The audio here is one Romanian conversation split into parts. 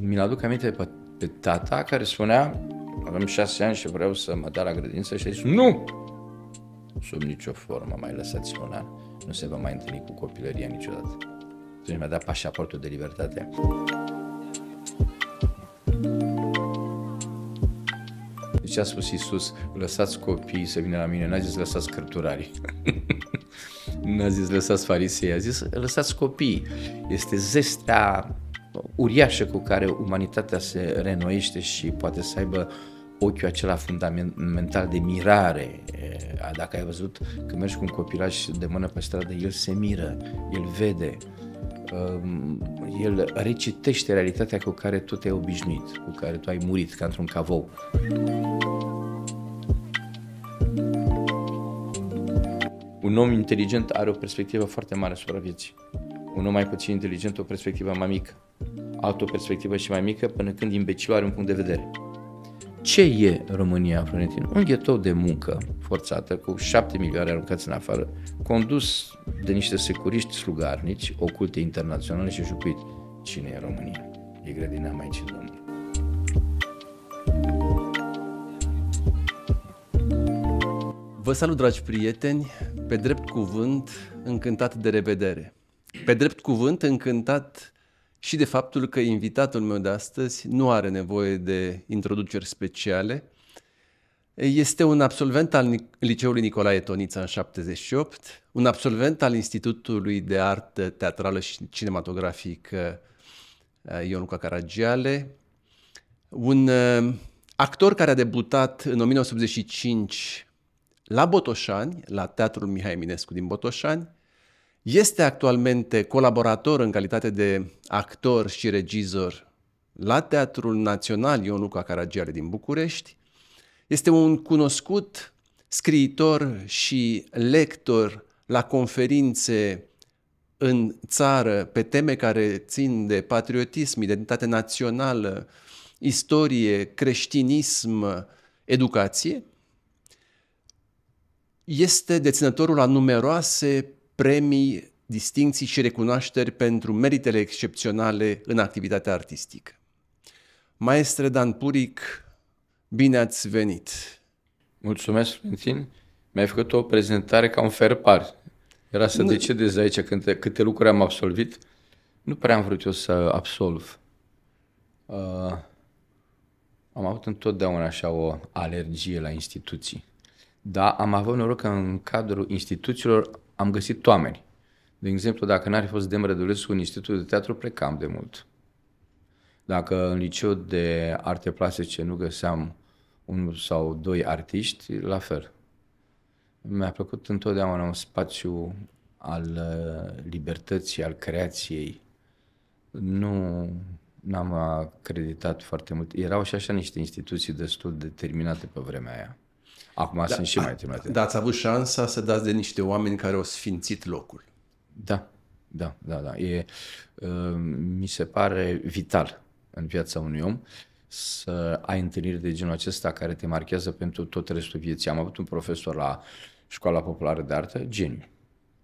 mi-l aduc aminte pe, pe tata care spunea, avem șase ani și vreau să mă dau la grădință și a zis, nu! Sub nicio formă, mai lăsați un an, nu se va mai întâlni cu copilăria niciodată. Atunci deci mi-a dat pașaportul de libertate. Deci a spus Iisus, lăsați copiii să vină la mine, n-a zis lăsați cărturarii. n-a zis lăsați farisei, a zis lăsați copiii. Este zestea uriașă cu care umanitatea se renoiește și poate să aibă ochiul acela fundamental de mirare. Eh, dacă ai văzut că mergi cu un copilaj de mână pe stradă, el se miră, el vede, ehm, el recitește realitatea cu care tu te-ai obișnuit, cu care tu ai murit ca într-un cavou. Un om inteligent are o perspectivă foarte mare asupra vieții. Un om mai puțin inteligent o perspectivă mai mică altă perspectivă și mai mică până când imbecilul are un punct de vedere. Ce e România, Florentin? Un ghetou de muncă forțată cu șapte milioane aruncați în afară, condus de niște securiști slugarnici, oculte internaționale și jucuit. Cine e România? E grădina Maicii Domnului. Vă salut, dragi prieteni, pe drept cuvânt, încântat de revedere. Pe drept cuvânt, încântat și de faptul că invitatul meu de astăzi nu are nevoie de introduceri speciale. Este un absolvent al Liceului Nicolae Tonița în 78, un absolvent al Institutului de Artă Teatrală și Cinematografică eh, Ion Luca Caragiale, un eh, actor care a debutat în 1985 la Botoșani, la Teatrul Mihai Eminescu din Botoșani, este actualmente colaborator în calitate de actor și regizor la Teatrul Național Ion Luca Caragiale din București. Este un cunoscut scriitor și lector la conferințe în țară pe teme care țin de patriotism, identitate națională, istorie, creștinism, educație. Este deținătorul a numeroase premii, distinții și recunoașteri pentru meritele excepționale în activitatea artistică. Maestre Dan Puric, bine ați venit! Mulțumesc, Quintin! Mi-ai făcut o prezentare ca un fair par. Era să nu... decedezi aici câte, câte lucruri am absolvit. Nu prea am vrut eu să absolv. Uh, am avut întotdeauna așa o alergie la instituții. Dar am avut noroc că în cadrul instituțiilor am găsit oameni. De exemplu, dacă n-ar fi fost Dem Rădulescu în Institutul de Teatru, plecam de mult. Dacă în liceu de arte plastice nu găseam unul sau doi artiști, la fel. Mi-a plăcut întotdeauna un spațiu al uh, libertății, al creației. Nu n-am acreditat foarte mult. Erau și așa niște instituții destul de terminate pe vremea aia. Acum da, sunt și mai temate. Dar ați avut șansa să dați de niște oameni care au sfințit locul. Da, da, da, da. E, ă, mi se pare vital în viața unui om să ai întâlniri de genul acesta care te marchează pentru tot restul vieții. Am avut un profesor la Școala Populară de Artă, geniu,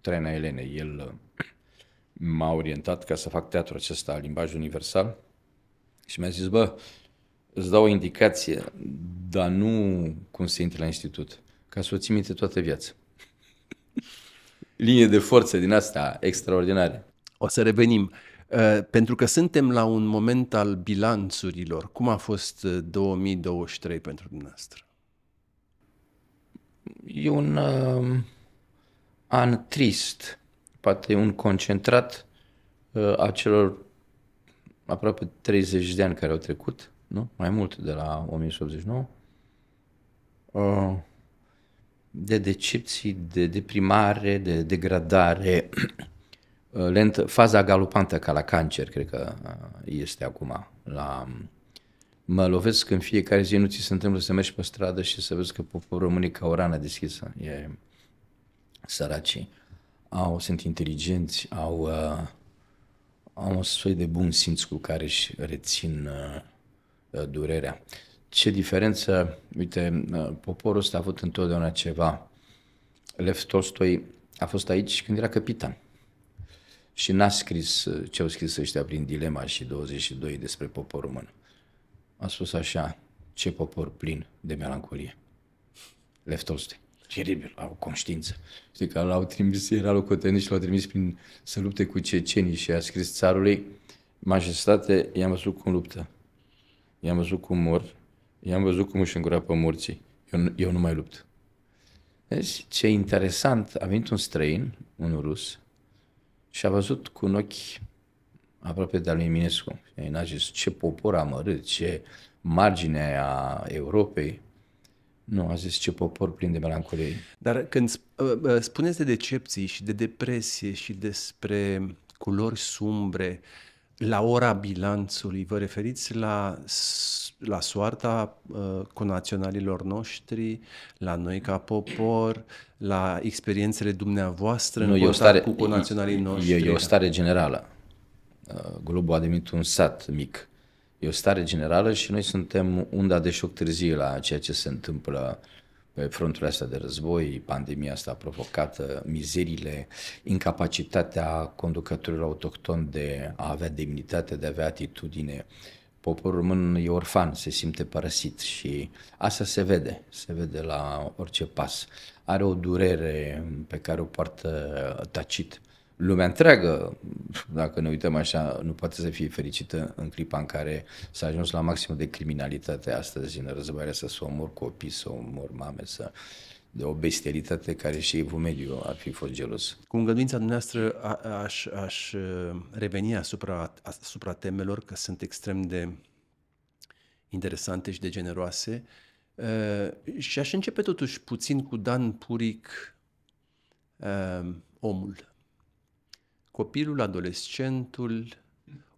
Trena Elene. El ă, m-a orientat ca să fac teatru acesta, limbaj universal și mi-a zis, bă, uh, îți dau o indicație, dar nu cum se intre la institut, ca să o ții minte toată viața. Linie de forță din asta extraordinare. O să revenim. Uh, pentru că suntem la un moment al bilanțurilor. Cum a fost 2023 uh, pentru dumneavoastră? E un uh, an trist, poate un concentrat uh, a celor aproape 30 de ani care au trecut nu? Mai mult de la 1089. Uh, de decepții, de deprimare, de degradare, uh, lentă, faza galopantă ca la cancer, cred că uh, este acum. La, um, mă lovesc în fiecare zi, nu ți se întâmplă să mergi pe stradă și să vezi că poporul românii ca o rană deschisă. E săracii. Au, sunt inteligenți, au, uh, au un soi de bun simț cu care își rețin uh, Uh, durerea. Ce diferență, uite, uh, poporul ăsta a avut întotdeauna ceva. Lev Tolstoi a fost aici când era capitan și n-a scris uh, ce au scris ăștia prin Dilema și 22 despre popor român. A spus așa, ce popor plin de melancolie. Lev Tolstoi. Teribil, au conștiință. Știi că l-au trimis, era locotenit și l-au trimis prin să lupte cu cecenii și a scris țarului, majestate, i-am văzut cum luptă i-am văzut cum mor, i-am văzut cum își îngura pe morții. Eu, nu, eu nu mai lupt. Vezi ce interesant, a venit un străin, un rus, și a văzut cu un ochi aproape de-al lui Eminescu. Și a zis, ce popor amărât, ce margine a Europei. Nu, a zis ce popor plin de melancolie. Dar când ă, ă, spuneți de decepții și de depresie și despre culori sumbre, uh, la ora bilanțului, vă referiți la, la soarta uh, conaționalilor noștri, la noi ca popor, la experiențele dumneavoastră nu, în e stare, cu conaționalii noștri? E, e o stare generală. Uh, globul a devenit un sat mic. E o stare generală și noi suntem unda de șoc târziu la ceea ce se întâmplă uh, frontul ăsta de război, pandemia asta provocată, uh, mizerile, incapacitatea conducătorilor autohtoni de a avea demnitate, de a avea atitudine. Poporul român e orfan, se simte parasit și asta se vede, se vede la orice pas. Are o durere pe care o poartă uh, tacit lumea întreagă, dacă ne uităm așa, nu poate să fie fericită în clipa în care s-a ajuns la maximul de criminalitate astăzi în războarea să se omor copii, să omor mame, să de o bestialitate care și Evu mediu ar fi fost gelos. Cu îngăduința dumneavoastră aș, aș uh, reveni asupra, asupra temelor, că sunt extrem de interesante și de generoase. Uh, și aș începe totuși puțin cu Dan Puric, uh, Omul copilul, adolescentul,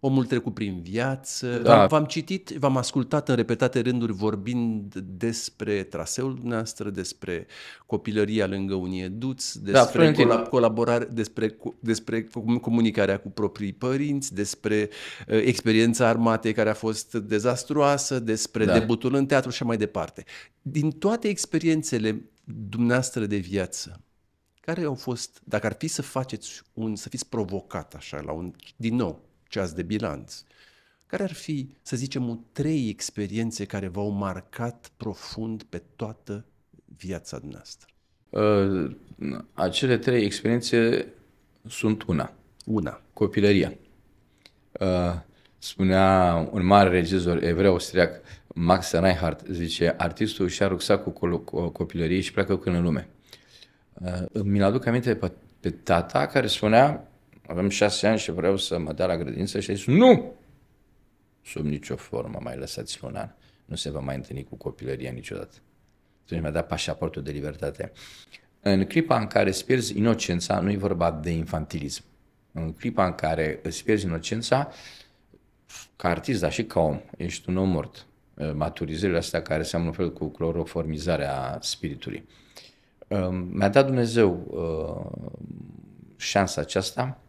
omul trecut prin viață. Da. V-am citit, v-am ascultat în repetate rânduri vorbind despre traseul dumneavoastră, despre copilăria lângă un ieduț, da, despre da, colab- colaborare, despre, despre comunicarea cu proprii părinți, despre uh, experiența armatei care a fost dezastruoasă, despre da. debutul în teatru și mai departe. Din toate experiențele dumneavoastră de viață, care au fost, dacă ar fi să faceți un, să fiți provocat așa, la un, din nou, ceas de bilanț, care ar fi, să zicem, o trei experiențe care v-au marcat profund pe toată viața dumneavoastră? Uh, acele trei experiențe sunt una. Una. Copilăria. Uh, spunea un mare regizor evreu austriac, Max Reinhardt, zice, artistul și a rucsacul copilăriei și pleacă când în lume. Uh, mi-l aduc aminte pe, pe tata care spunea, avem șase ani și vreau să mă dea la grădință și a zis, nu! Sub nicio formă, mai lăsați un an. Nu se va mai întâlni cu copilăria niciodată. Atunci mi-a dat pașaportul de libertate. În clipa în care îți pierzi inocența, nu e vorba de infantilism. În clipa în care îți pierzi inocența, ca artist, dar și ca om, ești un om mort. Uh, maturizările astea care seamănă fel cu cloroformizarea spiritului mi-a dat Dumnezeu uh, șansa aceasta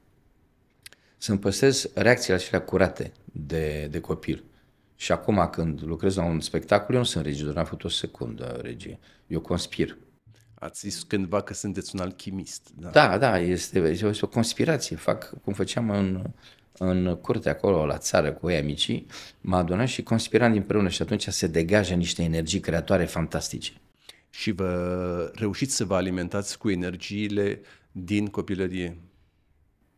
să-mi păstrez reacțiile acelea curate de, de copil. Și acum când lucrez la un spectacol, eu nu sunt regizor, n am făcut o secundă regie. Eu conspir. Ați zis cândva că sunteți un alchimist. Da, da, da este, este o conspirație. Fac cum făceam în, în curte acolo, la țară, cu ei amicii, mă adunam și conspiram împreună și atunci se degajă niște energii creatoare fantastice și vă reușiți să vă alimentați cu energiile din copilărie?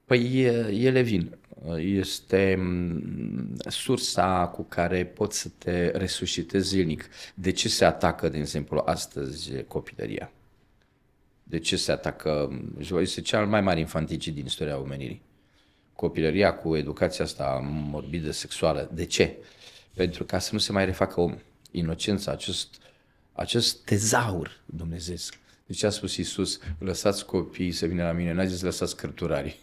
Păi ele vin. Este mm, sursa cu care poți să te resuscitezi zilnic. De ce se atacă, de exemplu, astăzi copilăria? De ce se atacă? Mm, este cel mai mare infanticid din istoria omenirii. Copilăria cu educația asta morbidă, sexuală. De ce? Pentru ca să nu se mai refacă om. Inocența, acest acest tezaur dumnezeesc. De deci ce a spus Iisus, lăsați copiii să vină la mine, n-a zis lăsați cărturarii.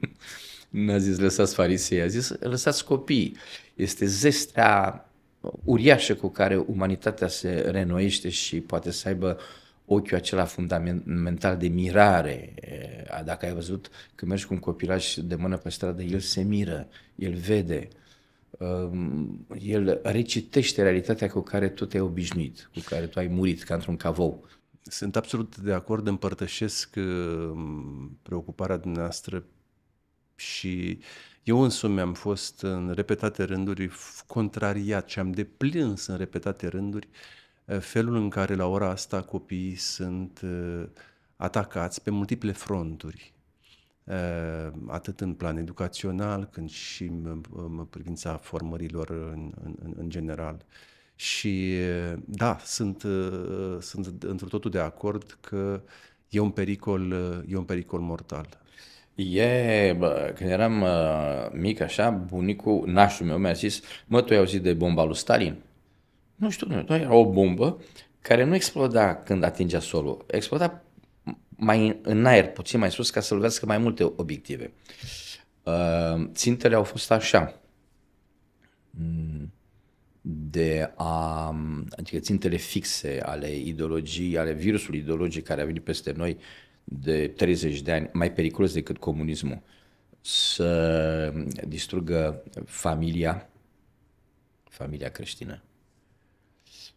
n-a zis lăsați farisei, a zis lăsați copiii. Este zestea uriașă cu care umanitatea se renoiește și poate să aibă ochiul acela fundamental de mirare. Eh, dacă ai văzut, când mergi cu un copilaj de mână pe stradă, el se miră, el vede, Um, el recitește realitatea cu care tu te-ai obișnuit, cu care tu ai murit ca într-un cavou. Sunt absolut de acord, împărtășesc um, preocuparea dumneavoastră și eu însumi am fost în repetate rânduri contrariat și am deplâns în repetate rânduri uh, felul în care la ora asta copiii sunt uh, atacați pe multiple fronturi Eh, atât în plan educațional, cât și în privința formărilor în, în, în general. Și da, sunt, eh, sunt într totul de acord că e un pericol, eh, e un pericol mortal. E, bă, când eram uh, mic așa, bunicul, nașul meu mi-a zis, mă, tu ai auzit de bomba lui Stalin? Nu știu, nu, era o bombă care nu exploda când atingea solul, exploda mai în aer, puțin mai sus, ca să lovească mai multe obiective. Uh, țintele au fost așa, mm, de a, adică țintele fixe ale ideologiei, ale virusului ideologic care a venit peste noi de 30 de ani, mai periculos decât comunismul, să distrugă familia, familia creștină,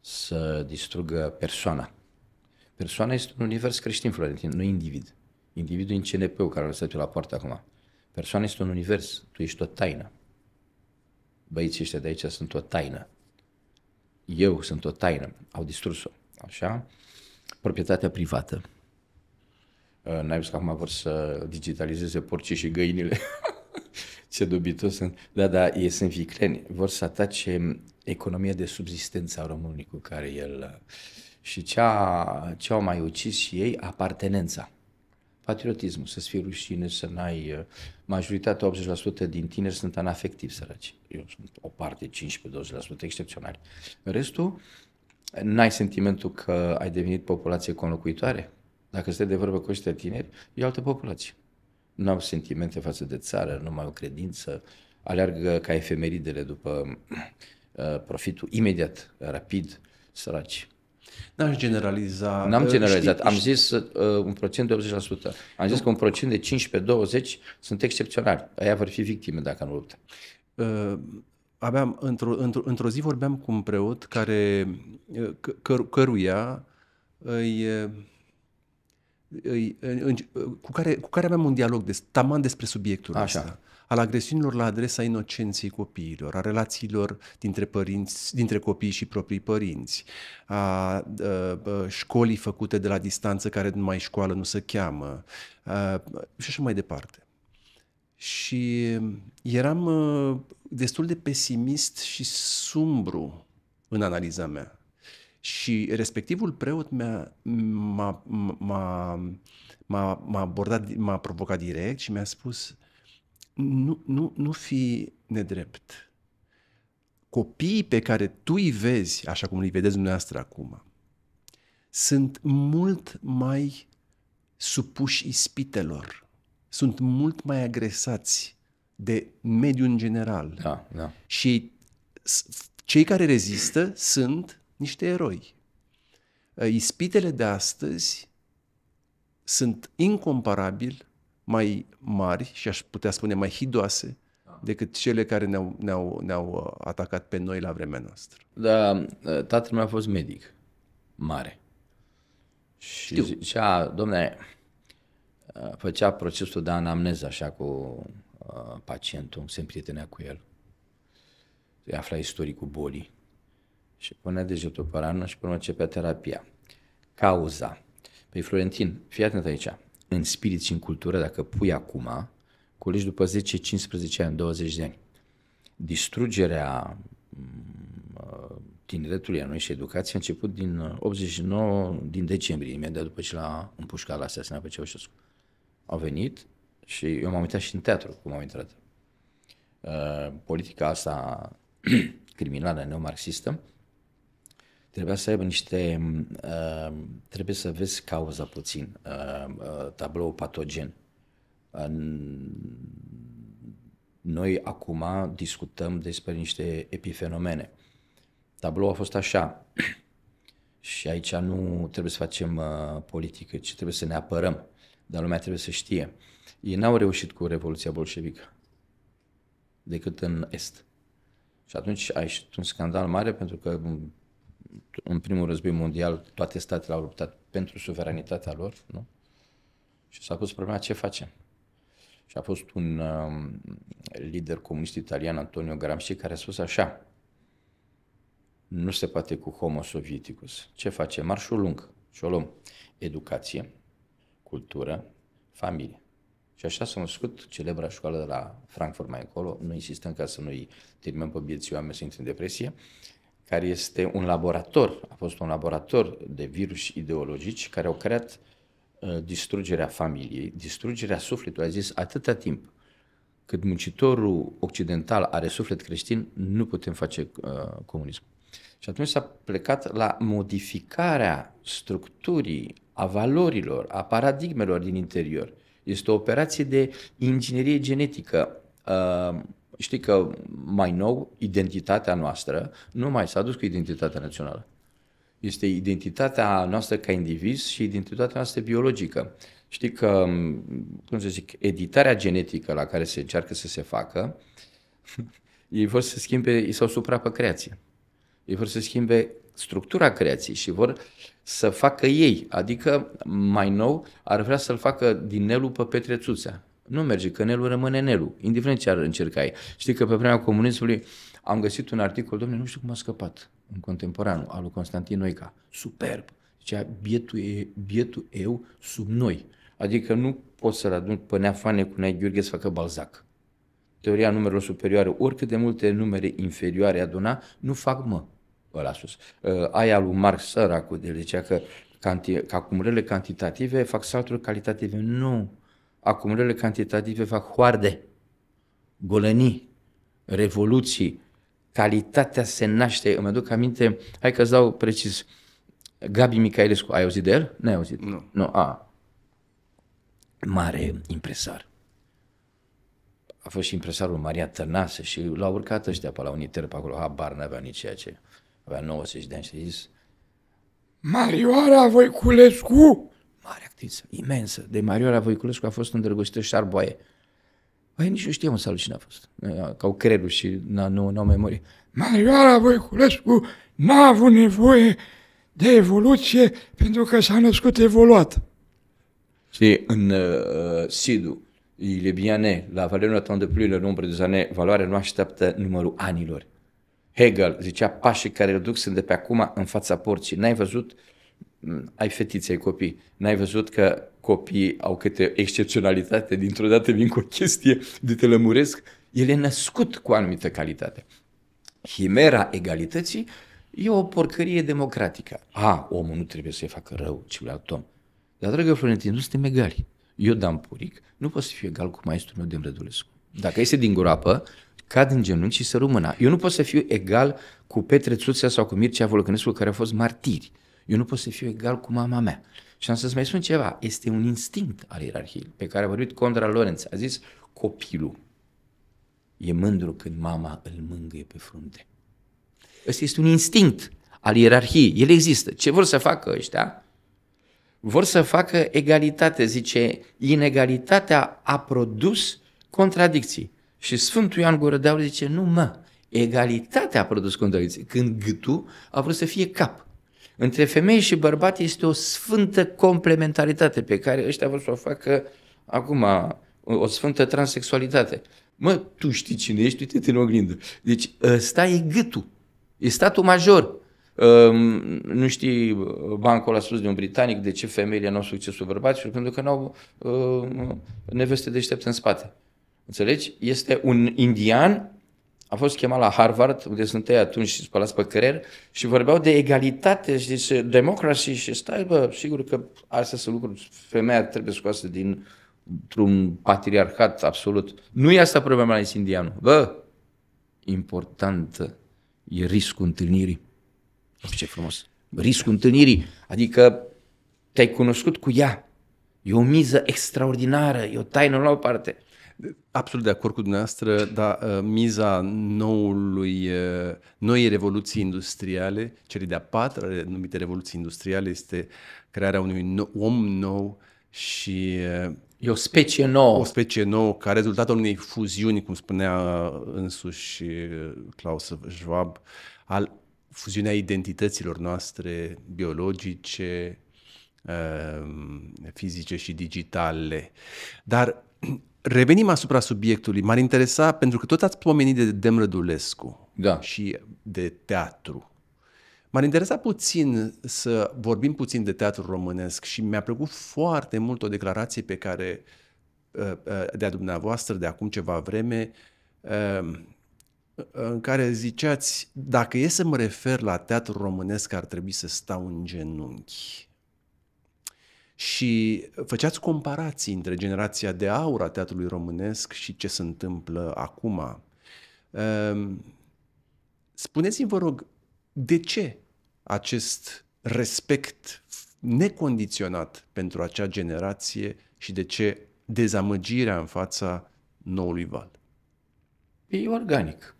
să distrugă persoana, Persoana este un univers creștin, Florentin, nu individ. Individul în CNP-ul care l-a lăsat la poartă acum. Persoana este un univers, tu ești o taină. Băieții ăștia de aici sunt o taină. Eu sunt o taină. Au distrus-o. Așa? Proprietatea privată. Uh, n-ai văzut că acum vor să digitalizeze porcii și găinile. Ce dubitos sunt. Da, da, ei sunt vicleni. Vor să atace economia de subsistență a românului cu care el uh, și ce, a, au mai ucis și ei, apartenența. Patriotismul, să-ți fie rușine, să n-ai... Uh, majoritatea, 80% din tineri sunt anafectivi săraci. Eu sunt o parte, 15-20% excepționari. Restul, n-ai sentimentul că ai devenit populație conlocuitoare. Dacă stai de vorbă cu ăștia tineri, e altă populație. Nu au sentimente față de țară, nu mai au credință, aleargă ca efemeridele după uh, profitul imediat, rapid, săraci. N-aș generaliza. N-am ă, generalizat. Știi, am zis uh, un procent de 80%. Am nu. zis că un procent de 15-20 sunt excepționali. Aia vor fi victime dacă nu luptă. Uh, aveam, într-o, într-o, într zi vorbeam cu un preot care, că, căr, căruia îi, îi, îi, cu, care, cu care aveam un dialog des, taman despre subiectul Așa. ăsta al agresiunilor la adresa inocenței copiilor, a relațiilor dintre, părinți, dintre copii și proprii părinți, a, a, a școlii făcute de la distanță care numai școală nu se cheamă a, și așa mai departe. Și eram a, destul de pesimist și sumbru în analiza mea. Și respectivul preot m-a, m-a, m-a, m-a abordat, m-a provocat direct și mi-a spus – nu, nu, nu fi nedrept. Copiii pe care tu îi vezi, așa cum îi vedeți dumneavoastră acum, sunt mult mai supuși ispitelor, sunt mult mai agresați de mediul în general. Da, da. Și cei care rezistă sunt niște eroi. Ispitele de astăzi sunt incomparabil mai mari și aș putea spune mai hidoase da. decât cele care ne-au, ne-au, ne-au uh, atacat pe noi la vremea noastră. Da, uh, tatăl meu a fost medic mare. Și Știu. zicea, domne, uh, făcea procesul de anamneză așa cu pacientul, se împrietenea cu el, îi afla istoricul bolii și punea degetul pe rană și până începea terapia. Cauza. Păi Florentin, fii atent aici, în spirit și în cultură, dacă pui acum, culegi după 10, 15 ani, 20 de ani. Distrugerea mm, tineretului a noi și educația a început din 89, uh, din decembrie, imediat după ce l-a împușcat la asasinat pe Ceaușescu. Au venit și eu m-am uitat și în teatru cum am intrat. Uh, politica asta criminală neomarxistă Trebuia să aibă niște, uh, trebuie să vezi cauza puțin, uh, ehm, uh, eh, tablou patogen. Uh, noi acum discutăm despre niște epifenomene. Tablou a fost așa și aici nu trebuie să facem uh, politică, ci trebuie să ne apărăm, dar lumea trebuie să știe. Ei n-au reușit cu Revoluția Bolșevică, decât în Est. Și atunci a ieșit un scandal mare pentru că mm, în primul război mondial toate statele au luptat pentru suveranitatea lor, nu? Și s-a pus problema ce facem. Și a fost un uh, lider comunist italian, Antonio Gramsci, care a spus așa, nu se poate cu homo sovieticus. Ce face? Marșul lung. Și o luăm. Educație, cultură, familie. Și așa s-a născut celebra școală de la Frankfurt mai încolo. Nu insistăm ca să nu-i terminăm pe bieții oameni să intre în depresie care este un laborator, a fost un laborator de virus ideologici care au creat uh, distrugerea familiei, distrugerea sufletului. A zis atâta timp cât muncitorul occidental are suflet creștin, nu putem face uh, comunism. Și atunci s-a plecat la modificarea structurii, a valorilor, a paradigmelor din interior. Este o operație de inginerie genetică. Uh, Știi că mai nou, identitatea noastră nu mai s-a dus cu identitatea națională. Este identitatea noastră ca indiviz și identitatea noastră biologică. Știi că, cum să zic, editarea genetică la care se încearcă să se facă, ei vor să schimbe, ei s-au suprapă pe creație. Ei vor să schimbe structura creației și vor să facă ei, adică mai nou ar vrea să-l facă din Nelu pe Petrețuțea. Nu merge, că Nelu rămâne Nelu, indiferent ce ar încercai. Știi că pe vremea comunismului am găsit un articol, domnule, nu știu cum a scăpat, în contemporanul, al lui Constantin Noica. Superb! Zicea, bietul, e, bietul eu sub noi. Adică nu pot să-l adun pe neafane cu Nea Gheorghe să facă balzac. Teoria numerelor superioare, oricât de multe numere inferioare aduna, nu fac mă ăla sus. Uh, aia lui Marx, săracul, de zicea că, că acumulările cantitative fac salturi calitative. Nu, acumulările cantitative fac hoarde, golănii, revoluții, calitatea se naște. Îmi aduc aminte, hai că îți dau precis, Gabi Micailescu, ai auzit de el? Nu ai auzit? Nu. Nu, a. Mare impresar. A fost și impresarul Maria Tănase și l-au urcat ăștia pe la Uniter, pe acolo, habar n-avea nici ceea ce. Avea 90 de ani și zis, Marioara Voiculescu! mare actriță, imensă, de Mariora Voiculescu a fost îndrăgostită arboaie. Băi, nici nu știam să cine a fost, Că au creierul și na, nu, nu au memorie. Mariora Voiculescu n-a avut nevoie de evoluție pentru că s-a născut evoluat. Și în uh, Sidu, il est bien né, la valeur de plus le nombre de années, valoarea nu așteaptă numărul anilor. Hegel zicea, pașii care îl duc sunt de pe acum în fața porții. N-ai văzut uh, ai fetițe, ai copii, n-ai văzut că copiii au câte excepționalitate, dintr-o dată vin cu o chestie de te lămuresc, el e născut cu o anumită calitate. Himera egalității e o porcărie democratică. A, omul nu trebuie să-i facă rău celuilalt om. Dar, dragă Florentin, nu suntem egali. Eu, Dan Puric, nu pot să fiu egal cu maestrul meu de Rădulescu. Dacă este din groapă, cad în genunchi și să rămână. Eu nu pot să fiu egal cu Petre Tuțea sau cu Mircea Volcănescu, care au fost martiri. Eu nu pot să fiu egal cu mama mea. Și am să-ți mai spun ceva, este un instinct al ierarhiei pe care a vorbit Condra Lorenz. A zis, copilul e mândru când mama îl mângâie pe frunte. Ăsta este un instinct al ierarhiei, el există. Ce vor să facă ăștia? Vor să facă egalitate, zice, inegalitatea a produs contradicții. Și Sfântul Ioan Gurădeau zice, nu mă, egalitatea a produs contradicții, când gâtul a vrut să fie cap. Între femei și bărbat este o sfântă complementaritate pe care ăștia vor să o facă acum, o sfântă transexualitate. Mă, tu știi cine ești, uite-te în oglindă. Deci ă, ăsta e gâtul, e statul major. Um, nu știi bancul a spus de un britanic de ce femeile nu au succesul bărbaților, pentru că nu au um, ă, neveste deștept în spate. Înțelegi? Este un indian a fost chemat la Harvard, unde sunt ei atunci și spălați pe creier, și vorbeau de egalitate și de democracy și stai, bă, sigur că astea sunt lucruri, femeia trebuie scoasă din un patriarhat absolut. Nu e asta problema la indianul. Bă, importantă e riscul întâlnirii. Ce frumos. Riscul întâlnirii, adică te-ai cunoscut cu ea. E o miză extraordinară, e o taină la o parte. Absolut de acord cu dumneavoastră, dar uh, miza noului, uh, noii revoluții industriale, cele de-a patra numite revoluții industriale, este crearea unui nou, om nou și... Uh, e o specie nouă. O specie nouă, ca rezultat al unei fuziuni, cum spunea uh, însuși uh, Klaus Schwab, al fuziunea identităților noastre biologice, uh, fizice și digitale. Dar Revenim asupra subiectului. M-ar interesa, pentru că tot ați pomenit de Demrădulescu da. și de teatru. M-ar interesa puțin să vorbim puțin de teatru românesc și mi-a plăcut foarte mult o declarație pe care uh, uh, de-a dumneavoastră de acum ceva vreme uh, în care ziceați, dacă e să mă refer la teatru românesc, ar trebui să stau în genunchi și făceați comparații între generația de aur a teatrului românesc și ce se întâmplă acum. Ehm, spuneți-mi, vă rog, de ce acest respect necondiționat pentru acea generație și de ce dezamăgirea în fața noului val? E organic.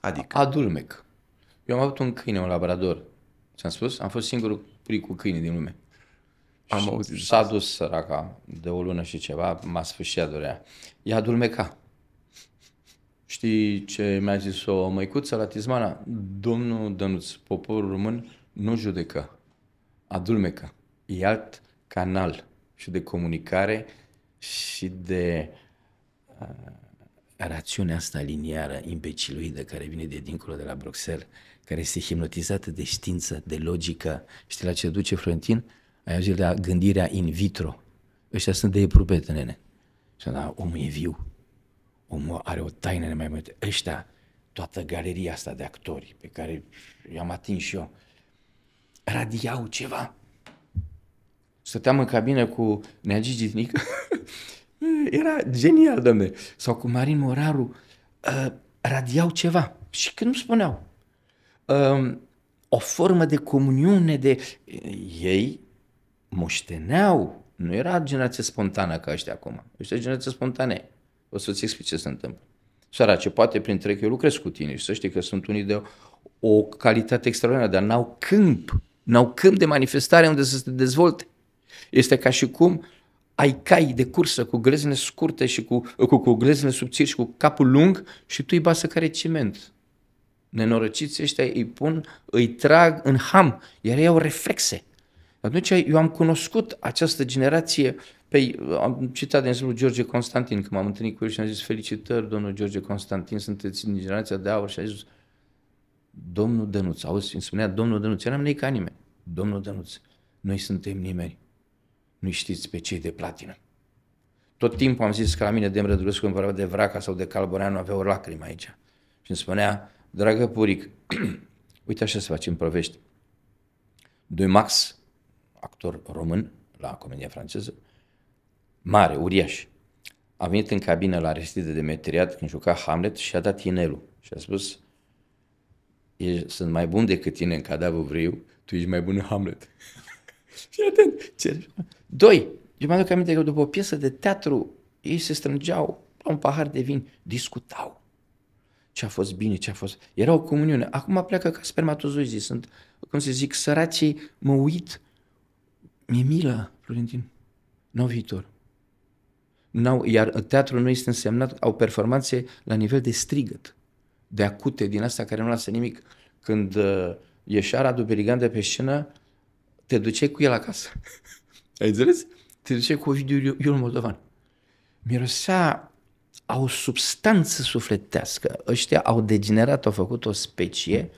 Adică? Adulmec. Eu am avut un câine, un labrador. Ți-am spus? Am fost singurul cu câine din lume. Am auzit. S-a dus săraca de o lună și ceva, m-a sfârșit durerea. Ea dulmeca. Știi ce mi-a zis o măicuță la Tizmana? Domnul Dănuț, poporul român nu judecă, adulmecă. E alt canal și de comunicare și de uh, rațiunea asta liniară, imbeciluidă, care vine de dincolo de la Bruxelles, care este hipnotizată de știință, de logică. Știi la ce duce Florentin? ai auzit la gândirea in vitro. Ăștia sunt de eprubet, nene. Și da, omul e viu. Omul are o taină mai multe. Ăștia, toată galeria asta de actori pe care i-am atins și eu, radiau ceva. Stăteam în cabină cu Nea Era genial, domne. Sau cu Marin Moraru. Uh, radiau ceva. Și când nu spuneau. Uh, o formă de comuniune de... Ei moșteneau. Nu era generație spontană ca ăștia acum. Ăștia generație spontane. O să-ți explic ce se întâmplă. Sărace, poate prin trec eu lucrez cu tine și să știi că sunt unii de o, o calitate extraordinară, dar n-au câmp, n-au câmp de manifestare unde să se dezvolte. Este ca și cum ai cai de cursă cu glezne scurte și cu, cu, cu glezne subțiri și cu capul lung și tu îi basă care ciment. Nenorăciți ăștia îi pun, îi trag în ham, iar ei au reflexe. Atunci eu am cunoscut această generație, pe, am citat de exemplu George Constantin, când m-am întâlnit cu el și am zis felicitări domnul George Constantin, sunteți din generația de aur și a zis domnul Dănuț, auzi, îmi spunea domnul Dănuț, eram nei ca nimeni, domnul Dănuț, noi suntem nimeni, nu știți pe cei de platină. Tot timpul am zis că la mine Dem Rădulescu când vorbea de Vraca sau de Calboreanu avea o lacrimă aici. Și îmi spunea, dragă Puric, uite așa să facem provești. Doi max actor român la comedia franceză, mare, uriaș. A venit în cabină la Aristide de Metriat când juca Hamlet și a dat inelul și a spus sunt mai bun decât tine în cadavru vreu, tu ești mai bun în Hamlet. și atent, ce? Doi, eu mă aduc aminte că după o piesă de teatru ei se strângeau la un pahar de vin, discutau ce a fost bine, ce a fost... Era o comuniune. Acum pleacă ca spermatozoizii. Sunt, cum se zic, săracii mă uit mi-e milă, Florentin. N-au viitor. N-au, iar teatrul nu este însemnat, au performanțe la nivel de strigăt, de acute, din astea care nu lasă nimic. Când uh, ieșea Radu Berigan de pe scenă, te duceai cu el acasă. Ai înțeles? Te duceai cu Ovidiu Iul Moldovan. Mirosea au substanță sufletească. Ăștia au degenerat, au făcut o specie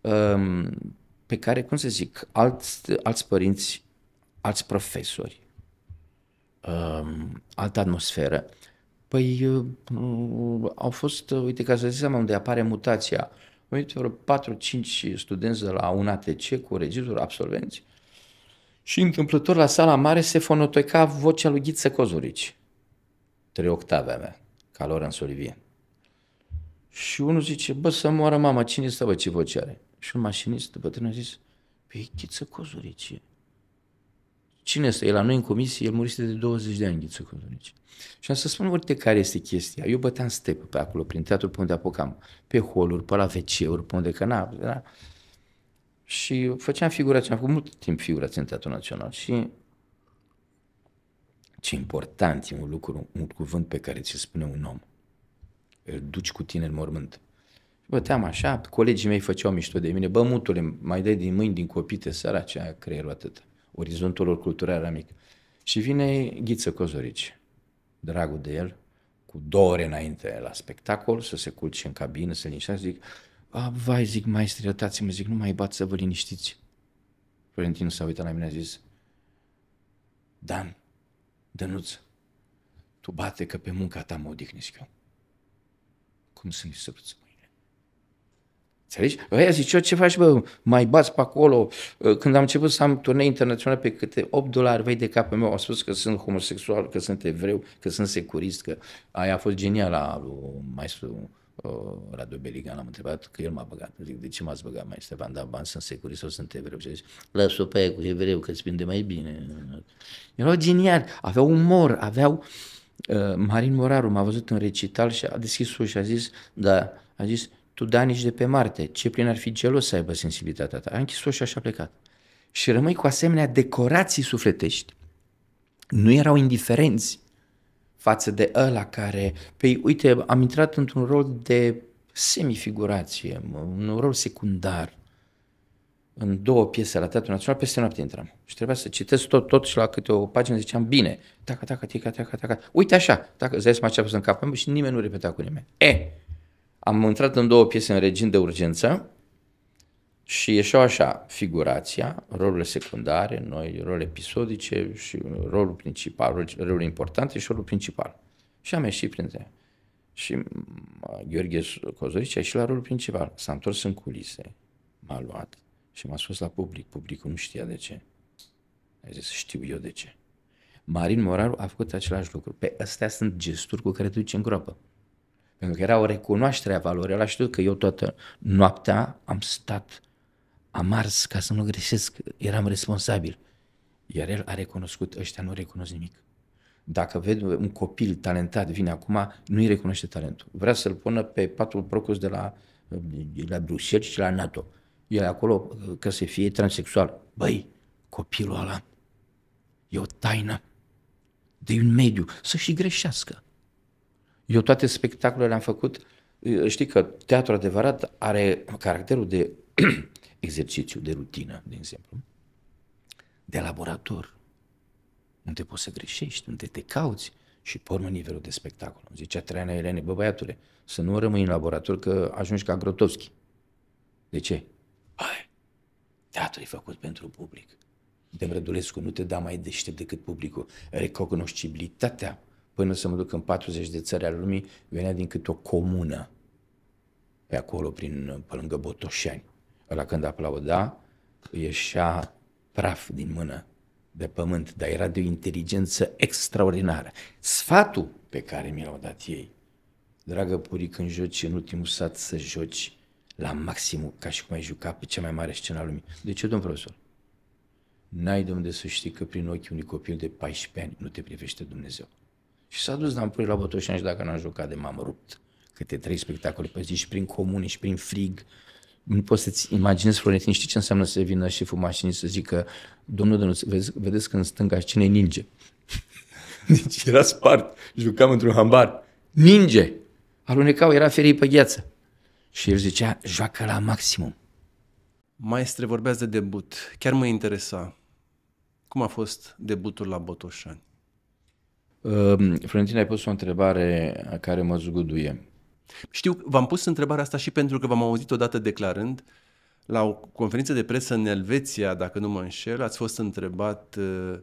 um, pe care, cum să zic, alți, alți părinți alți profesori, altă atmosferă, păi uh, uh, au fost, uh, uite, ca să zic seama unde apare mutația, uite, vreo 4-5 studenți de la un ATC cu regizor, absolvenți și întâmplător la sala mare se fonoteca vocea lui Ghiță Cozurici, trei octave mea, ca în Solivie. Și unul zice, bă, să moară mama, cine este, bă, ce voce are? Și un mașinist bătrân a zis, păi Ghiță Cozurici. Cine este? E la noi în comisie, el murise de 20 de ani, Ghiță Codonici. Și am să spun, uite care este chestia. Eu băteam step pe acolo, prin teatru, pe unde apucam, pe holuri, pe la wc pe unde, că na, era... Și făceam figurație, am făcut mult timp figurație în Teatrul Național și ce important e un lucru, un cuvânt pe care ți-l spune un om. Îl duci cu tine în mormânt. Băteam așa, colegii mei făceau mișto de mine, bă, mutule, mai dai din mâini, din copite, săracea creierul atât orizontul lor cultural era mic. Și vine Ghiță Cozorici, dragul de el, cu două ore înainte la spectacol, să se culce în cabină, să liniștească, zic, a, vai, zic, mai iertați-mă, zic, nu mai bat să vă liniștiți. Florentin s-a uitat la mine, a zis, Dan, Dănuț, tu bate că pe munca ta mă odihnesc eu. Cum să mi se Înțelegi? Aia ziceau, ce faci, bă, mai bați pe acolo. Uh, când am început să am turnee internaționale pe câte 8 dolari, vei de capul meu, au spus că sunt homosexual, că sunt evreu, că sunt securist, că aia a fost genială mai maestru la uh, Radu Beligan, am întrebat că el m-a băgat. Zic, de ce m-ați băgat, mai Stefan? Da, bani, sunt securist sau sunt evreu? Și zice, lasă-o pe aia cu evreu, că îți vinde mai bine. Erau genial, aveau umor, aveau... Uh, Marin Moraru m-a văzut în recital și a deschis ușa și a zis, da, a zis, tu da nici de pe Marte, ce plin ar fi gelos să aibă sensibilitatea ta. A închis-o și așa a plecat. Și rămâi cu asemenea decorații sufletești. Nu erau indiferenți față de ăla care... Păi, uite, am intrat într-un rol de semifigurație, un rol secundar. În două piese la Teatrul Național, peste noapte intram. Și trebuia să citesc tot, tot și la câte o pagină ziceam, bine, taca, taca, tica, taca, taca, uite așa, dacă zis mai ce în meu și nimeni nu repeta cu nimeni. E, am intrat în două piese în regim de urgență și ieșeau așa figurația, rolurile secundare, noi role episodice și rolul principal, rolul important și rolul principal. Și am ieșit printre și Gheorghe Cozorici a ieșit la rolul principal. S-a întors în culise, m-a luat și m-a spus la public. Publicul nu știa de ce. A zis, știu eu de ce. Marin Moraru a făcut același lucru. Pe astea sunt gesturi cu care te duci în groapă. Pentru că era o recunoaștere a valorii. Ăla știut că eu toată noaptea am stat, am ars ca să nu greșesc, eram responsabil. Iar el a recunoscut, ăștia nu recunosc nimic. Dacă vede un copil talentat vine acum, nu îi recunoaște talentul. Vrea să-l pună pe patul procus de la, de la Bruxelles și la NATO. El acolo că să fie transexual. Băi, copilul ăla e o taină de un mediu, să și greșească. Eu toate spectacolele am făcut, știi că teatru adevărat are caracterul de exercițiu, de rutină, de exemplu, de laborator, unde poți să greșești, unde te cauți și pormă nivelul de spectacol. zicea Traiana Elene, bă băiatule, să nu rămâi în laborator că ajungi ca Grotovski. De ce? Hai, teatru e făcut pentru public. Demrădulescu, nu te da mai deștept decât publicul. Recognoscibilitatea până să mă duc în 40 de țări ale lumii, venea din câte o comună pe acolo, prin, pe lângă Botoșani. Ăla când aplauda, ieșea praf din mână de pământ, dar era de o inteligență extraordinară. Sfatul pe care mi l-au dat ei, dragă puri, când joci în ultimul sat să joci la maximul, ca și cum ai juca pe cea mai mare scenă a lumii. De deci ce, domn profesor? N-ai de unde să știi că prin ochii unui copil de 14 ani nu te privește Dumnezeu. Și s-a dus înapoi la Botoșani și dacă n-am jucat de m-am rupt câte trei spectacole pe zi și prin comune și prin frig. Nu poți să-ți imaginezi, Florentin, știi ce înseamnă să vină șeful mașinii să zică domnul Dănuț, vedeți că în stânga cine ninge? Deci era spart, jucam într-un hambar. Ninge! Alunecau, era ferii pe gheață. Și el zicea, joacă la maximum. Maestre, vorbeați de debut. Chiar mă interesa. Cum a fost debutul la Botoșani? Ehm, Florentina, ai pus o întrebare care mă zguduie. Știu, v-am pus întrebarea asta și pentru că v-am auzit odată declarând la o conferință de presă în Elveția, dacă nu mă înșel, ați fost întrebat uh,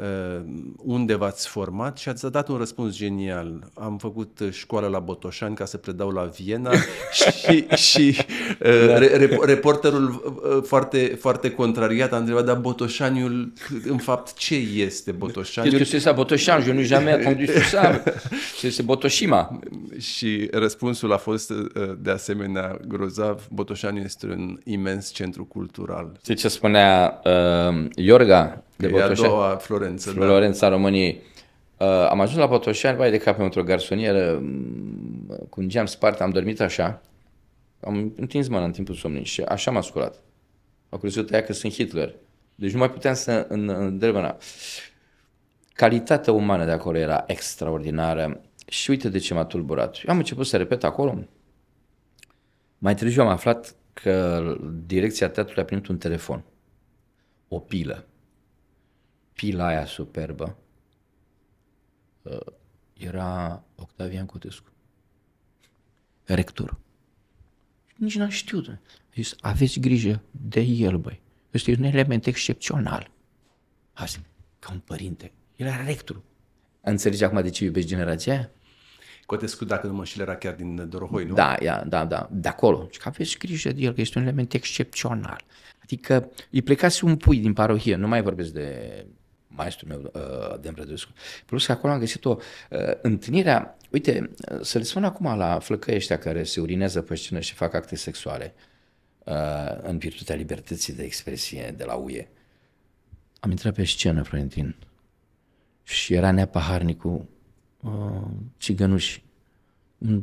Uh, unde v-ați format și ați dat un răspuns genial. Am făcut uh, școală la Botoșani ca să predau la Viena și, și uh, da. re, reporterul foarte, foarte contrariat a întrebat, dar Botoșaniul în fapt ce este Botoșaniul? Știți că c'est ça Botoșan, eu nu jamais attendu sur ça. C'est Botoșima. Și răspunsul a fost de asemenea grozav. Botoșaniul este un imens centru cultural. Știți ce spunea uh, Iorga de e Botoșani. a doua Florență. Da. Florența da. României. Uh, am ajuns la Botoșani, vai de cap într-o garsonieră, mm, cu un geam spart, am dormit așa, am întins mâna în timpul somnului și așa m-a sculat. A crezut aia că sunt Hitler. Deci nu mai puteam să în, în mâna. Calitatea umană de acolo era extraordinară și uite de ce m-a tulburat. Eu am început să repet acolo. Mai târziu am aflat că direcția teatrului a primit un telefon, o pilă pila aia superbă, uh, era Octavian Cotescu, rector. Nici n-am știut. A zis, aveți grijă de el, băi. Este un element excepțional. Asta, ca un părinte. El era rector. Înțelegi acum de ce iubești generația aia? Cotescu, dacă nu mă știu, era chiar din Dorohoi, nu? Da, ia, da, da, de acolo. Și că aveți grijă de el, că este un element excepțional. Adică îi plecase un pui din parohie, nu mai vorbesc de maestru meu, uh, Dan Plus că acolo am găsit o uh, întâlnire. uite, uh, să le spun acum la flăcăi ăștia care se urinează pe scenă și fac acte sexuale în virtutea libertății de expresie de la UE. Am intrat pe scenă, Florentin, și era neapaharnicu Paharnicu, uh, un,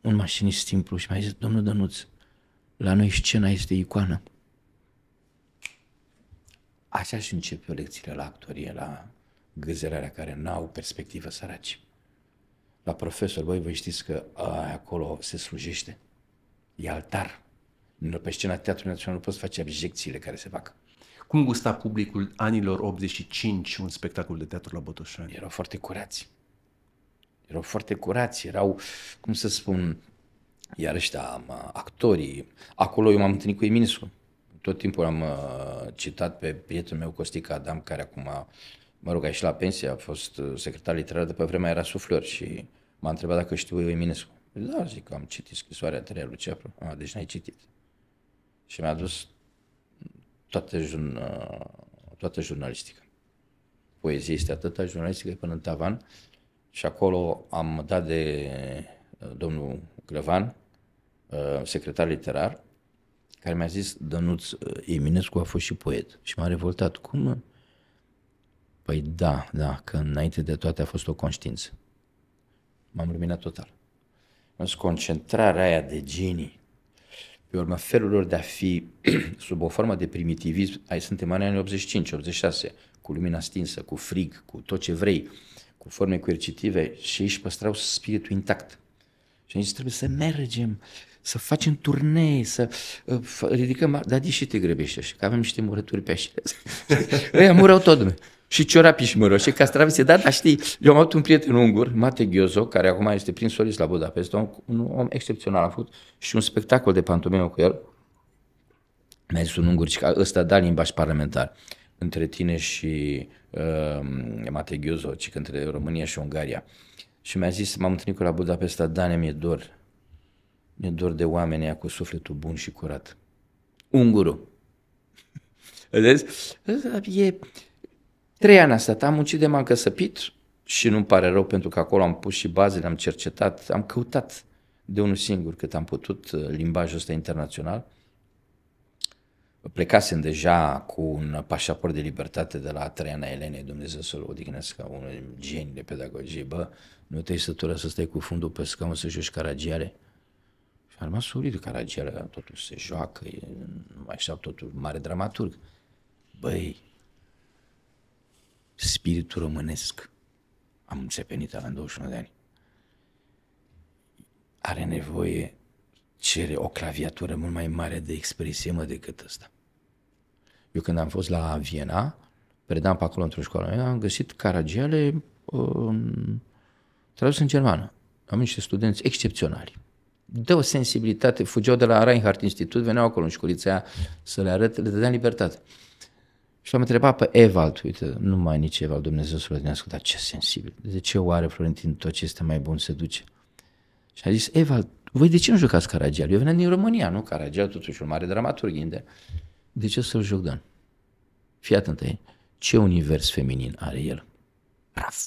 un mașinist simplu și mi-a zis, domnul Dănuț, la noi scena este icoană. Așa și încep eu lecțiile la actorie, la gâzelarea care n-au perspectivă săraci. La profesor, voi vă știți că a, acolo se slujește. E altar. Pe scena Teatrului Național nu poți face abjecțiile care se fac. Cum gusta publicul anilor 85 un spectacol de teatru la Botoșani? Erau foarte curați. Erau foarte curați, erau, cum să spun, iar ăștia, actorii. Acolo eu m-am întâlnit cu Eminescu tot timpul am uh, citat pe prietenul meu Costica Adam, care acum, mă rog, a ieșit la pensie, a fost uh, secretar literar, de pe vremea era suflor și m-a întrebat dacă știu eu Eminescu. Da, zic că am citit scrisoarea tăia lui Ceapă. A, deci n-ai citit. Și mi-a dus toată, jurn, uh, toată jurnalistica. Poezie este atâta, jurnalistică până în tavan. Și acolo am dat de uh, domnul Grăvan, secretar literar, care mi-a zis Dănuț Eminescu a fost și poet și m-a revoltat. Cum? Păi da, da, că înainte de toate a fost o conștiință. M-am luminat total. Am concentrarea aia de genii, pe urmă felurilor de a fi sub o formă de primitivism, ai suntem în anii 85, 86, cu lumina stinsă, cu frig, cu tot ce vrei, cu forme coercitive și ei își păstrau spiritul intact. Și am zis, trebuie să mergem, să facem turnee, să uh, ridicăm, dar de și te grăbești așa, că avem niște murături pe așa. Ăia murau tot lumea. Și ciorapi și mă și castraveți, da, dar știi, eu am avut un prieten ungur, Mate Ghiozo, care acum este prin solist la Budapest, un, un om excepțional, a făcut și un spectacol de pantomimă cu el, mi-a zis un ungur, că ăsta da limbaj parlamentar între tine și uh, um, Mate Ghiozo, ci între România și Ungaria. Și mi-a zis, m-am întâlnit cu la Budapesta, Dane, mi-e dor, mi-e dor de oamenii cu sufletul bun și curat. Unguru. Vedeți? E... Trei ani asta, am muncit de m-am căsăpit și nu-mi pare rău pentru că acolo am pus și bazele, am cercetat, am căutat de unul singur cât am putut uh, limbajul ăsta internațional. Plecasem deja cu un pașaport de libertate de la Traiana Elenei, Dumnezeu să-l odihnească, unul din genii de pedagogie. Bă, nu te-ai sătura să stai cu fundul pe scaun să joci caragiale? Și a rămas Sorin Caragiale, totuși se joacă, e știu, totul mare dramaturg. Băi, spiritul românesc, am înțepenit la 21 de ani, are nevoie, cere o claviatură mult mai mare de expresie, mă, decât ăsta. Eu când am fost la Viena, predam pe acolo într-o școală, am găsit Caragiale um, tradus în germană. Am niște studenți excepționali de o sensibilitate, fugeau de la Reinhardt Institut, veneau acolo în școlița aia să le arăt, le dădeam libertate. Și l-am întrebat pe Evald, uite, nu mai nici Evald, Dumnezeu să-l dar ce sensibil, de ce oare Florentin tot ce este mai bun se duce? Și a zis, Evald, voi de ce nu jucați Caragial? Eu venim din România, nu? Caragial totuși un mare dramaturg de... De ce să-l joc, Dan? Fii atent, ce univers feminin are el? Praf!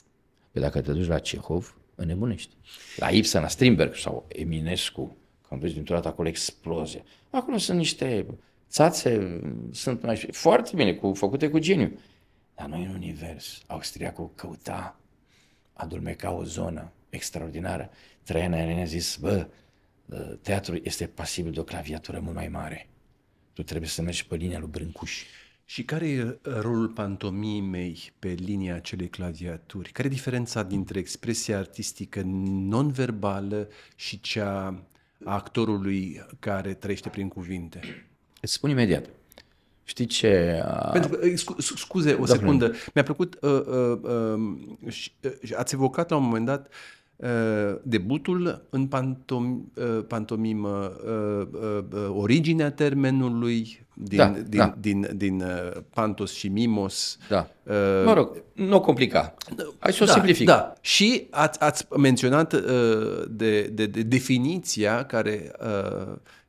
Păi dacă te duci la Cehov, înnebunești. La Ibsen, la Strindberg sau Eminescu, când vezi dintr-o dată acolo explozie. Acolo sunt niște țațe, sunt mai foarte bine, cu, făcute cu geniu. Dar noi în univers, austriacul căuta, adulmeca o zonă extraordinară. Traian Aren a zis, bă, ă, teatrul este pasibil de o claviatură mult mai mare. Tu trebuie să mergi pe linia lui Brâncuși. Și care e uh, rolul pantomimei pe linia acelei claviaturi? Care e diferența dintre expresia artistică non-verbală și cea a actorului care trăiește prin cuvinte? Îți spun imediat. Știi ce... Uh, Pentru că, uh, scu- scuze, o secundă. Mi-a plăcut... Uh, uh, um, uh, și, uh, ați evocat la un moment dat uh, Eh, debutul în pantom, eh, pantomimă, eh, originea termenului din, da, din, da. din, din, din pantos și mimos. Da. Mă rog, nu o complica. Hai să o da, simplific. Da. Și ați, ați menționat de, de, de definiția care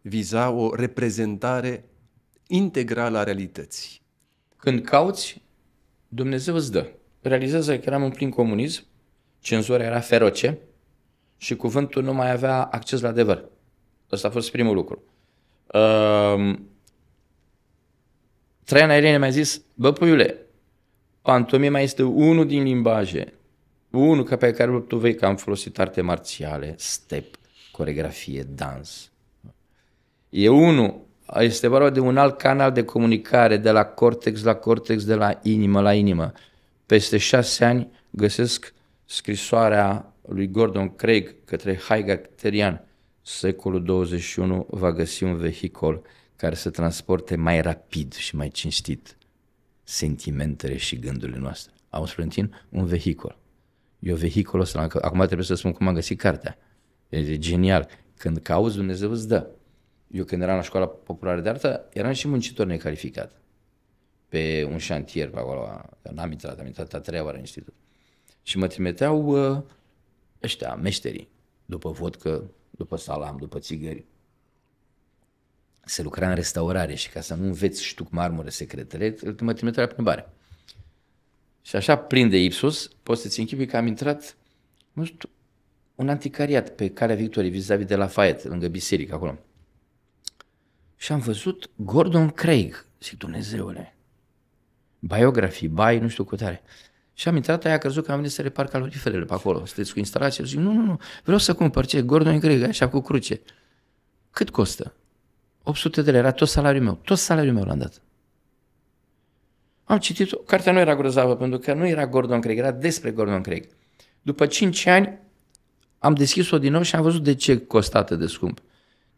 viza o reprezentare integrală a realității. Când cauți, Dumnezeu îți dă. Realizează că eram în plin comunism, cenzura era feroce și cuvântul nu mai avea acces la adevăr. Ăsta a fost primul lucru. Uh, Traian Irene mi-a zis, bă puiule, pantomima este unul din limbaje, unul ca pe care tu vei că am folosit arte marțiale, step, coregrafie, dans. E unul, este vorba de un alt canal de comunicare, de la cortex la cortex, de la inimă la inimă. Peste șase ani găsesc scrisoarea lui Gordon Craig către Haiga Terian, secolul 21 va găsi un vehicol care să transporte mai rapid și mai cinstit sentimentele și gândurile noastre. Au Florentin? Un vehicol. Eu vehiculul ăsta, acum trebuie să spun cum am găsit cartea. E genial. Când cauți, Dumnezeu îți dă. Eu când eram la școala populară de artă, eram și muncitor necalificat. Pe un șantier pe acolo, n-am intrat, am intrat a treia oară în institut și mă trimiteau uh, ăștia, meșterii, după vodcă, după salam, după țigări. Se lucra în restaurare și ca să nu înveți ștuc marmură secretele, mă trimiteau la plimbare. Și așa de Ipsus, poți să-ți închipi că am intrat, nu știu, un anticariat pe calea Victoriei vis-a-vis de Lafayette, lângă biserică acolo. Și am văzut Gordon Craig. Zic, Dumnezeule, biografii, bai, nu știu cu tare. Și am intrat, aia a crezut că am venit să repar caloriferele pe acolo. să cu instalație? Zic, nu, nu, nu, vreau să cumpăr ce? Gordon Greg, așa cu cruce. Cât costă? 800 de lei, era tot salariul meu. Tot salariul meu l-am dat. Am citit, cartea nu era grozavă, pentru că nu era Gordon Craig, era despre Gordon Craig. După 5 ani am deschis-o din nou și am văzut de ce atât de scump.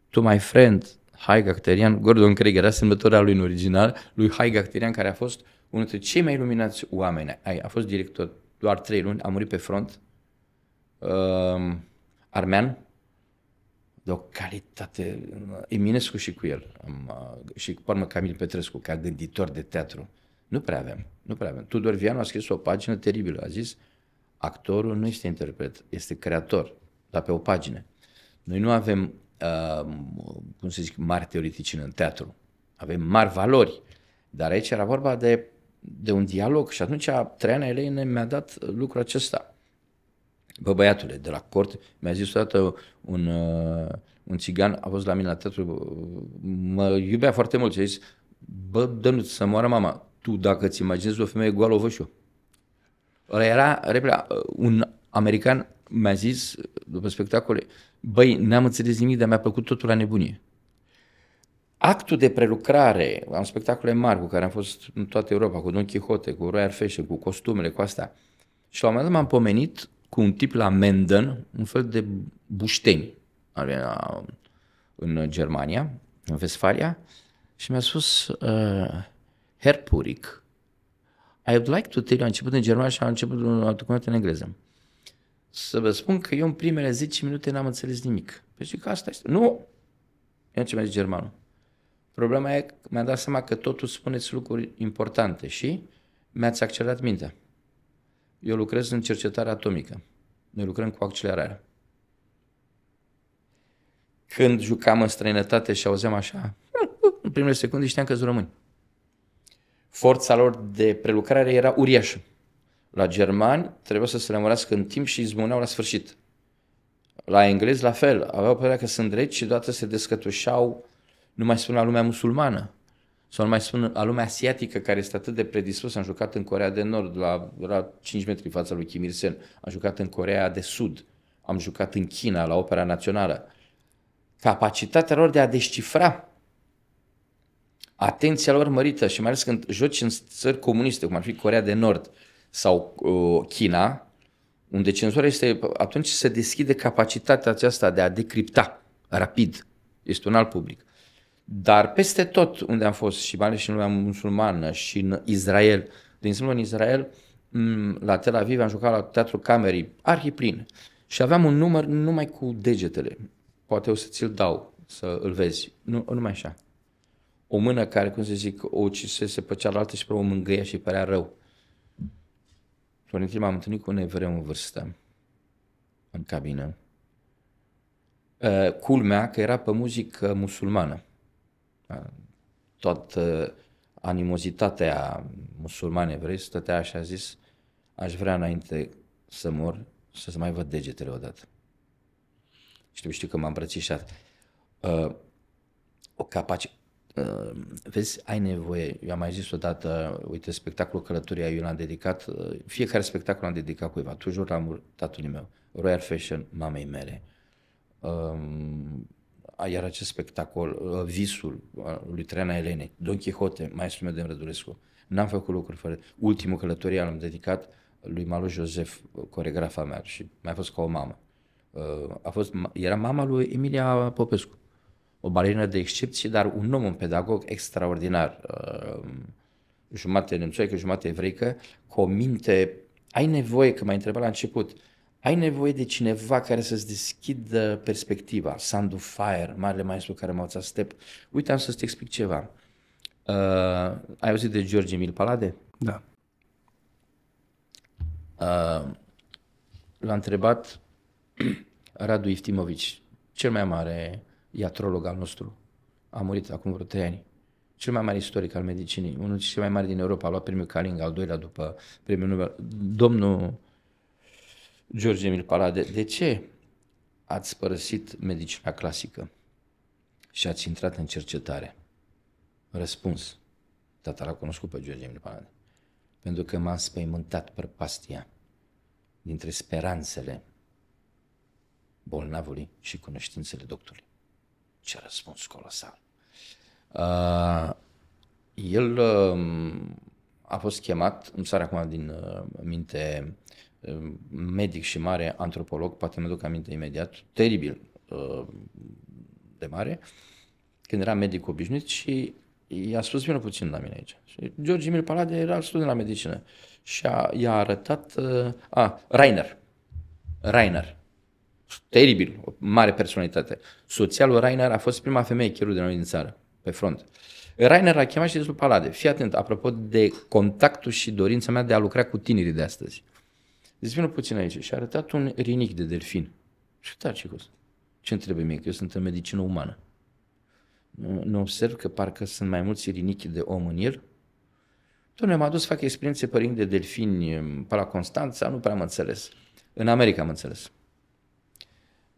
To my friend, Haig Acterian, Gordon Craig era semnătura lui în original, lui Haig Acterian, care a fost unul dintre cei mai luminați oameni. A fost director doar trei luni, a murit pe front. Um, armean, de o calitate. Eminescu și cu el. Am, și cu urmă Camil Petrescu, ca gânditor de teatru. Nu prea avem. Nu prea avem. Tudor Vianu a scris o pagină teribilă. A zis, actorul nu este interpret, este creator, dar pe o pagină. Noi nu avem, uh, cum să zic, mari teoreticieni în teatru. Avem mari valori. Dar aici era vorba de de un dialog și atunci Traiana Elene mi-a dat lucrul acesta. Bă, băiatule, de la cort mi-a zis odată un, uh, un țigan, a fost la mine la teatru, uh, mă iubea foarte mult și a zis, bă, dă să moară mama, tu dacă ți imaginezi o femeie goală, o văd și eu. Ăla era replica, uh, un american mi-a zis după spectacole, băi, n-am înțeles nimic, dar mi-a plăcut totul la nebunie actul de prelucrare, am spectacole mari cu care am fost în toată Europa, cu Don Quixote, cu Royal Fashion, cu costumele, cu astea. Și la un moment dat m-am pomenit cu un tip la Menden, un fel de bușteni în Germania, în Vestfalia, și mi-a spus, uh, Herr Puric, I would like to tell you, a început în germană și a început un document în engleză. Să vă spun că eu în primele 10 minute n-am înțeles nimic. Păi că asta este. Nu! Eu ce zice germanul. Problema e că mi-am dat seama că totul spuneți lucruri importante și mi-ați accelerat mintea. Eu lucrez în cercetare atomică. Noi lucrăm cu accelerarea. Când jucam în străinătate și auzeam așa, în primele secunde știam că sunt români. Forța lor de prelucrare era uriașă. La germani trebuia să se lămurească în timp și izbuneau la sfârșit. La englezi la fel, aveau părerea că sunt drept și deodată se descătușau nu mai spun la lumea musulmană sau nu mai spun la lumea asiatică care este atât de predispusă. Am jucat în Corea de Nord, la, la 5 metri fața lui Kim Il-sen. Am jucat în Corea de Sud. Am jucat în China, la Opera Națională. Capacitatea lor de a descifra atenția lor mărită și mai ales când joci în țări comuniste, cum ar fi Corea de Nord sau uh, China, unde cenzura este, atunci se deschide capacitatea aceasta de a decripta rapid. Este un alt public. Dar peste tot unde am fost, și mai ales și în lumea musulmană, și în Israel, din exemplu în Israel, la Tel Aviv am jucat la Teatrul Camerii, arhiplin. Și aveam un număr numai cu degetele. Poate o să ți-l dau să îl vezi. Nu, numai așa. O mână care, cum să zic, o ucisese pe cealaltă și pe o mângâia și părea rău. Părintele m-am întâlnit cu un evreu în vârstă în cabină. Uh, culmea că era pe muzică musulmană toată animozitatea musulmane evrei, stătea așa a zis, aș vrea înainte să mor să mai văd degetele odată. Știu, știu că m-am îmbrățișat. Uh, o capace Uh, vezi, ai nevoie, eu am mai zis odată, uite, spectacolul Călătoria eu l-am dedicat, uh, fiecare spectacol l-am dedicat cuiva, Tujur la tatălui meu, Royal Fashion, mamei mele, Uh, iar acest spectacol, Visul lui Treana Elenei, Don Quixote, mai meu de Rădulescu, n-am făcut lucruri fără. Ultimul călătorie l-am dedicat lui Malu Josef, coregrafa mea și mai a fost ca o mamă. A fost, era mama lui Emilia Popescu, o balerină de excepție, dar un om, un pedagog extraordinar, jumate nemțoică, jumate evreică, cu o minte... Ai nevoie, că m-ai întrebat la început, ai nevoie de cineva care să-ți deschidă perspectiva. Sandu Fire, marele maestru care m-a învățat step. Uite, am să-ți explic ceva. Uh, ai auzit de George Emil Palade? Da. Uh, l-a întrebat Radu Iftimovici, cel mai mare iatrolog al nostru. A murit acum vreo trei ani. Cel mai mare istoric al medicinii, unul dintre cei mai mari din Europa, a luat premiul Kalinga, al doilea după premiul Nobel. Domnul George Emil Palade, de ce ați părăsit medicina clasică și ați intrat în cercetare? Răspuns. Tata l-a cunoscut pe George Emil Palade. Pentru că m-a spăimântat pastia dintre speranțele bolnavului și cunoștințele doctorului. Ce răspuns colosal! Uh, el uh, a fost chemat, îmi sare acum din uh, minte uh, medic și mare antropolog, poate mă duc aminte imediat, teribil uh, de mare, când era medic obișnuit și i-a spus vină puțin la mine aici. Și George Emil Palade era student la medicină și a, i-a arătat, a, Rainer, Rainer, teribil, o mare personalitate. Soția lui Rainer a fost prima femeie chirurg de noi din țară, pe front. Uh, Rainer a chemat și zis lui Palade, fii atent, apropo de contactul și dorința mea de a lucra cu tinerii de astăzi. Zici, vină puțin aici. Și a arătat un rinic de delfin. Și tare ce costă. Ce trebuie mie? Că eu sunt în medicină umană. Nu, nu observ că parcă sunt mai mulți rinichi de om în el? Dom'le, m-a dus să fac experiențe părinți de delfini pe la Constanța, nu prea am înțeles. În America am înțeles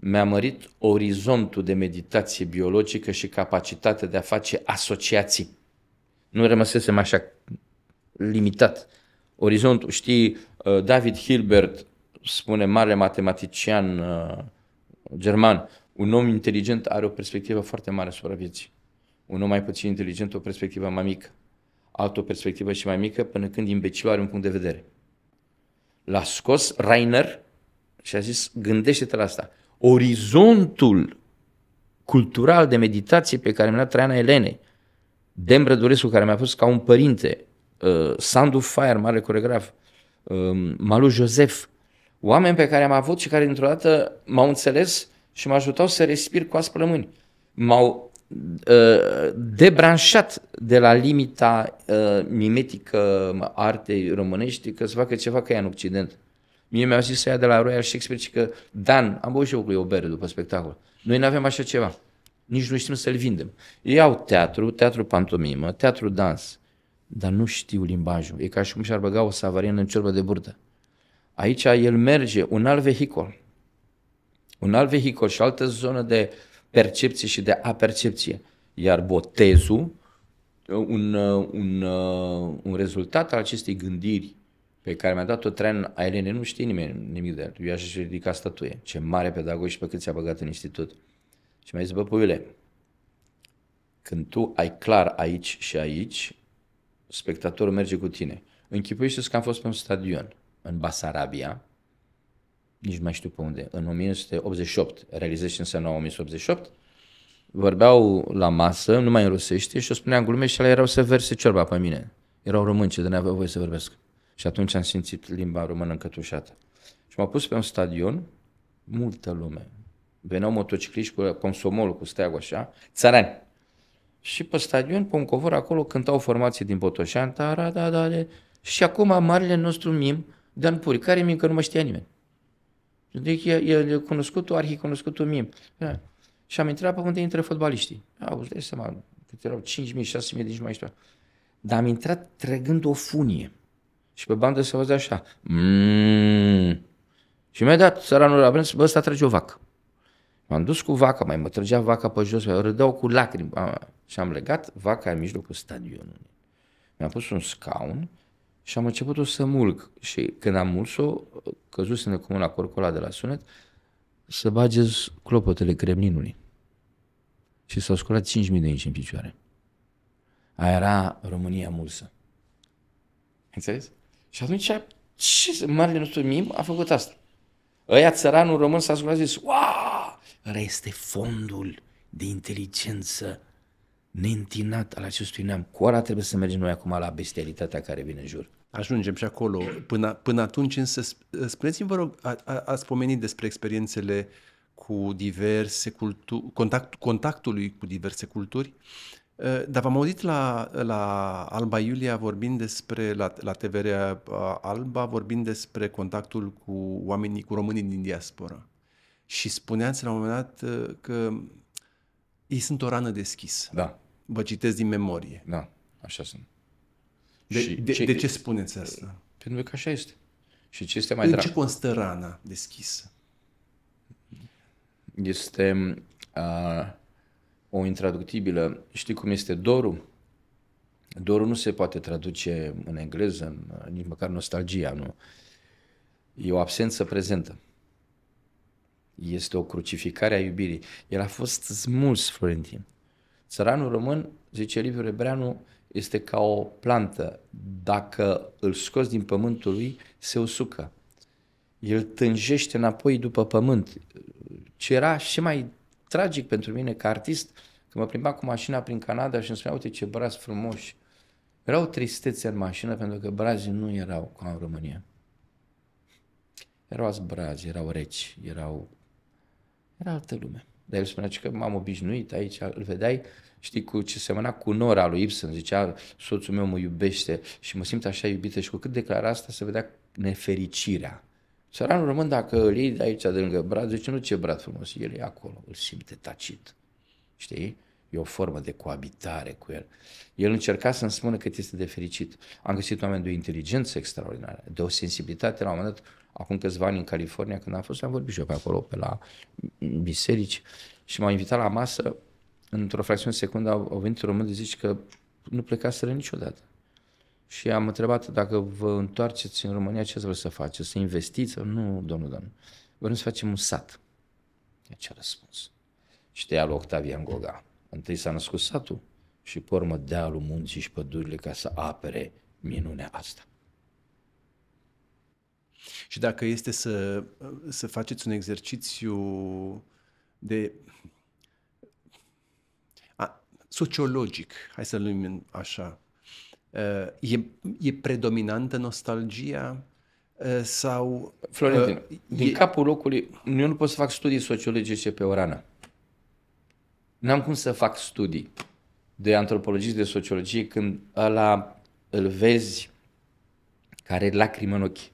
mi-a mărit orizontul de meditație biologică și capacitatea de a face asociații. Nu rămăsesem așa limitat. Orizontul, știi, uh, David Hilbert spune, mare matematician uh, german, un om inteligent are o perspectivă foarte mare asupra vieții. Un om mai puțin inteligent o perspectivă mai mică. Altă o perspectivă și mai mică până când imbecilul are un punct de vedere. L-a scos Rainer și a zis, gândește-te la asta orizontul cultural de meditație pe care mi l-a Traiana Elene, Dembră Dorescu, care mi-a fost ca un părinte, uh, Sandu Fire, mare coregraf, uh, Malu Josef, oameni pe care am avut și care dintr-o dată m-au înțeles și m-au ajutat să respir cu aspre mâini. M-au uh, debranșat de la limita uh, mimetică artei românești că să facă ceva ca ea în Occident. Mie mi-au zis ăia de la Royal Shakespeare că Dan, am băut și eu cu ei o bere după spectacol. Noi nu avem așa ceva. Nici nu știm să-l vindem. Ei au teatru, teatru pantomimă, teatru dans, dar nu știu limbajul. E ca și cum și-ar băga o savarină în ciorbă de burtă. Aici el merge un alt vehicol. Un alt vehicol și altă zonă de percepție și de apercepție. Iar botezul, un, un, un rezultat al acestei gândiri pe care mi-a dat-o tren Elenei, nu știe nimeni nimic de el. Eu aș ridica statuie. Ce mare pedagog și pe cât ți a băgat în institut. Și mi-a zis, bă, puiule, când tu ai clar aici și aici, spectatorul merge cu tine. Închipuiește-ți că am fost pe un stadion în Basarabia, nici nu mai știu pe unde, în 1988, realizez ce înseamnă 1988, vorbeau la masă, numai în rusește, și o spuneam glume și ele erau să verse ciorba pe mine. Erau românci, de ne aveau voie să vorbesc. Și atunci am simțit limba română încătușată. Și m-a pus pe un stadion, multă lume. Veneau motocicliști cu consomolul, cu steagul așa, țărani. Și pe stadion, pe un covor acolo, cântau formații din Botoșan, da, da, da, și acum marele nostru mim, Dan Puri, care mim că nu mă știa nimeni. Deci e, e cunoscutul, arhicunoscutul mim. Da. Și am intrat pe unde intră fotbaliștii. Auzi, dai seama, câte erau, 5.000, 6.000, nici mai știu. Dar am intrat trăgând o funie și pe bandă se auzea așa. Mm. Și dat săranul a prins, bă, ăsta o vacă. M-am dus cu vaca, mai mă trăgea vaca pe jos, mă râdeau cu lacrimi. Și am legat vaca în mijlocul stadionului. Mi-am pus un scaun și am început-o să mulc. Și când am mulso, o căzuse cu mâna corcola de la sunet, să bage clopotele cremlinului. Și s-au sculat 5.000 de inci în picioare. Aia era România mulsă. Înțeles? Și atunci, ce, marele nostru mim a făcut asta. Ăia țăranul român s-a scurat și zis, uaa! Ăla este fondul de inteligență neîntinat al acestui neam. Cu ora trebuie să mergem noi acum la bestialitatea care vine în jur. Ajungem și acolo. Până, până atunci însă, spuneți-mi, vă rog, a, a, ați pomenit despre experiențele cu diverse culturi, contact, contactului cu diverse culturi. Eh, dar v-am auzit la, la Alba Iulia vorbind despre, la, la TVR eh, Alba, vorbind despre contactul cu oamenii, cu românii din diaspora. Și spuneați la un moment dat eh, că ei sunt o rană deschisă. Da. Vă citesc din memorie. Da, așa sunt. De, și de, ce, de ce spuneți asta? Pentru că așa este. Și ce este mai În drag? ce constă rana deschisă? Este... Uh, o intraductibilă. Știi cum este dorul? Dorul nu se poate traduce în engleză, în, nici măcar nostalgia, nu. E o absență prezentă. Este o crucificare a iubirii. El a fost smuls, Florentin. Țăranul român, zice Liviu Rebreanu, este ca o plantă. Dacă îl scoți din pământul lui, se usucă. El tânjește înapoi după pământ. Ce era și mai tragic pentru mine ca artist când mă plimbam cu mașina prin Canada și îmi spunea, uite ce brazi frumoși. Era o tristețe în mașină pentru că brazii nu erau ca în România. Erau azi brazi, erau reci, erau... Era altă lume. Dar el spunea că m-am obișnuit aici, îl vedeai, știi, cu ce semăna cu Nora lui Ibsen, zicea, soțul meu mă iubește și mă simt așa iubită și cu cât declara asta se vedea nefericirea. Săranul român, dacă îl iei de aici, de lângă brad, zice, nu ce brad frumos, el e acolo, îl simte tacit, știi? E o formă de coabitare cu el. El încerca să-mi spună cât este de fericit. Am găsit oameni de o inteligență extraordinară, de o sensibilitate. La un moment dat, acum câțiva ani în California, când am fost, am vorbit și eu pe acolo, pe la biserici, și m-au invitat la masă. Într-o fracțiune de secundă au, au venit români de zici că nu plecaseră niciodată. Și am întrebat dacă vă întoarceți în România, ce vreți să faceți? Să investiți? Nu, domnul, domnul. Vrem să facem un sat. E deci ce răspuns. Știa lui Octavian Goga. Întâi s-a născut satul și pe urmă dealul, munții și pădurile ca să apere minunea asta. Și dacă este să, să faceți un exercițiu de a, sociologic, hai să-l numim așa, uh, e, e predominantă nostalgia uh, sau... Florentin, uh, e, din capul locului, eu nu pot să fac studii sociologice pe o rană n-am cum să fac studii de antropologie de sociologie când ăla îl vezi care are lacrimă în ochi.